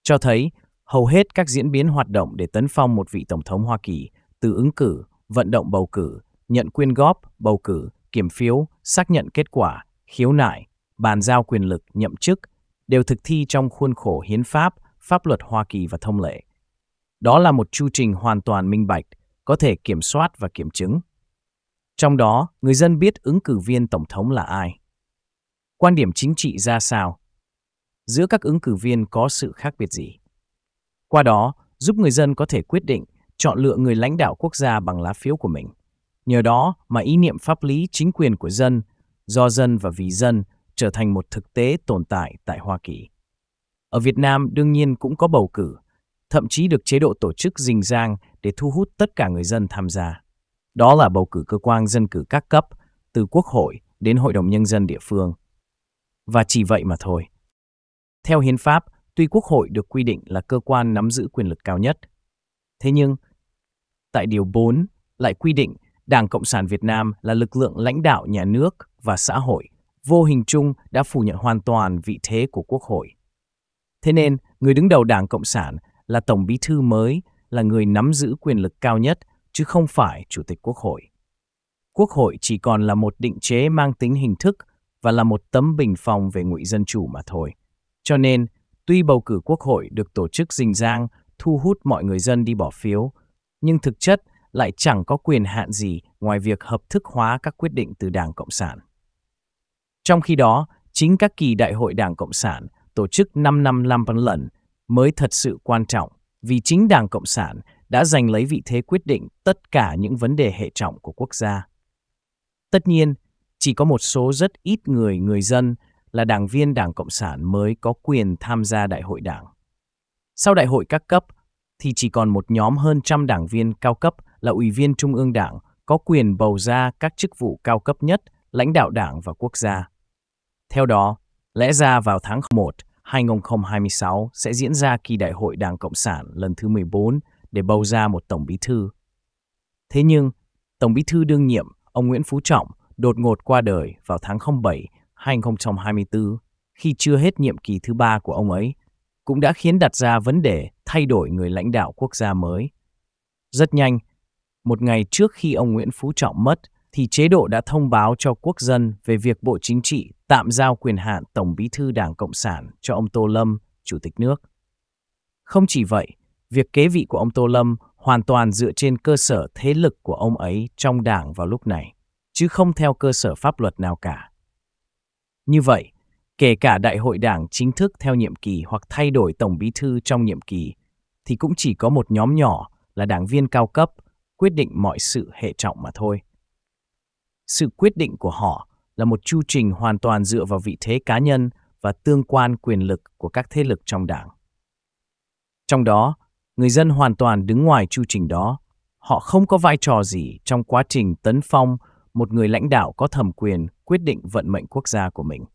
S1: cho thấy hầu hết các diễn biến hoạt động để tấn phong một vị tổng thống Hoa Kỳ từ ứng cử, vận động bầu cử, nhận quyên góp, bầu cử, kiểm phiếu, xác nhận kết quả, khiếu nại, bàn giao quyền lực, nhậm chức đều thực thi trong khuôn khổ hiến pháp, pháp luật Hoa Kỳ và thông lệ. Đó là một chu trình hoàn toàn minh bạch, có thể kiểm soát và kiểm chứng. Trong đó, người dân biết ứng cử viên tổng thống là ai. Quan điểm chính trị ra sao? Giữa các ứng cử viên có sự khác biệt gì? Qua đó, giúp người dân có thể quyết định chọn lựa người lãnh đạo quốc gia bằng lá phiếu của mình. Nhờ đó mà ý niệm pháp lý chính quyền của dân, do dân và vì dân trở thành một thực tế tồn tại tại Hoa Kỳ. Ở Việt Nam đương nhiên cũng có bầu cử, thậm chí được chế độ tổ chức rình rang để thu hút tất cả người dân tham gia. Đó là bầu cử cơ quan dân cử các cấp, từ quốc hội đến hội đồng nhân dân địa phương. Và chỉ vậy mà thôi. Theo hiến pháp, tuy quốc hội được quy định là cơ quan nắm giữ quyền lực cao nhất, thế nhưng tại điều 4 lại quy định Đảng Cộng sản Việt Nam là lực lượng lãnh đạo nhà nước và xã hội, vô hình chung đã phủ nhận hoàn toàn vị thế của quốc hội. Thế nên, người đứng đầu Đảng Cộng sản là Tổng Bí thư mới là người nắm giữ quyền lực cao nhất, chứ không phải Chủ tịch Quốc hội. Quốc hội chỉ còn là một định chế mang tính hình thức và là một tấm bình phòng về ngụy dân chủ mà thôi. Cho nên, tuy bầu cử quốc hội được tổ chức rình rang, thu hút mọi người dân đi bỏ phiếu, nhưng thực chất lại chẳng có quyền hạn gì ngoài việc hợp thức hóa các quyết định từ Đảng Cộng sản. Trong khi đó, chính các kỳ đại hội Đảng Cộng sản tổ chức 5 năm năm lần mới thật sự quan trọng vì chính Đảng Cộng sản đã giành lấy vị thế quyết định tất cả những vấn đề hệ trọng của quốc gia. Tất nhiên, chỉ có một số rất ít người người dân là đảng viên Đảng Cộng sản mới có quyền tham gia đại hội đảng. Sau đại hội các cấp, thì chỉ còn một nhóm hơn trăm đảng viên cao cấp là ủy viên Trung ương Đảng có quyền bầu ra các chức vụ cao cấp nhất, lãnh đạo đảng và quốc gia. Theo đó, lẽ ra vào tháng 1, 2026 sẽ diễn ra kỳ đại hội Đảng Cộng sản lần thứ 14 để bầu ra một Tổng Bí Thư. Thế nhưng, Tổng Bí Thư đương nhiệm ông Nguyễn Phú Trọng đột ngột qua đời vào tháng 07, 2024 khi chưa hết nhiệm kỳ thứ ba của ông ấy, cũng đã khiến đặt ra vấn đề thay đổi người lãnh đạo quốc gia mới. Rất nhanh, một ngày trước khi ông Nguyễn Phú Trọng mất, thì chế độ đã thông báo cho quốc dân về việc Bộ Chính trị tạm giao quyền hạn Tổng Bí thư Đảng Cộng sản cho ông Tô Lâm, Chủ tịch nước. Không chỉ vậy, việc kế vị của ông Tô Lâm hoàn toàn dựa trên cơ sở thế lực của ông ấy trong đảng vào lúc này, chứ không theo cơ sở pháp luật nào cả. Như vậy, kể cả đại hội đảng chính thức theo nhiệm kỳ hoặc thay đổi tổng bí thư trong nhiệm kỳ, thì cũng chỉ có một nhóm nhỏ là đảng viên cao cấp quyết định mọi sự hệ trọng mà thôi. Sự quyết định của họ là một chu trình hoàn toàn dựa vào vị thế cá nhân và tương quan quyền lực của các thế lực trong đảng. Trong đó, người dân hoàn toàn đứng ngoài chu trình đó. Họ không có vai trò gì trong quá trình tấn phong một người lãnh đạo có thẩm quyền quyết định vận mệnh quốc gia của mình.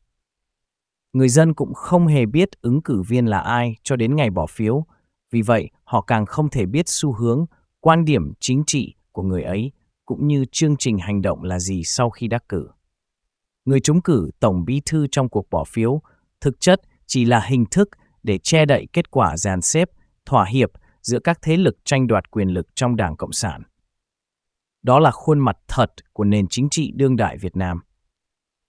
S1: Người dân cũng không hề biết ứng cử viên là ai cho đến ngày bỏ phiếu, vì vậy họ càng không thể biết xu hướng, quan điểm chính trị của người ấy cũng như chương trình hành động là gì sau khi đắc cử người trúng cử tổng bí thư trong cuộc bỏ phiếu thực chất chỉ là hình thức để che đậy kết quả dàn xếp, thỏa hiệp giữa các thế lực tranh đoạt quyền lực trong Đảng Cộng sản. Đó là khuôn mặt thật của nền chính trị đương đại Việt Nam.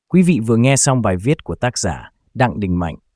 S1: Quý vị vừa nghe xong bài viết của tác giả Đặng Đình Mạnh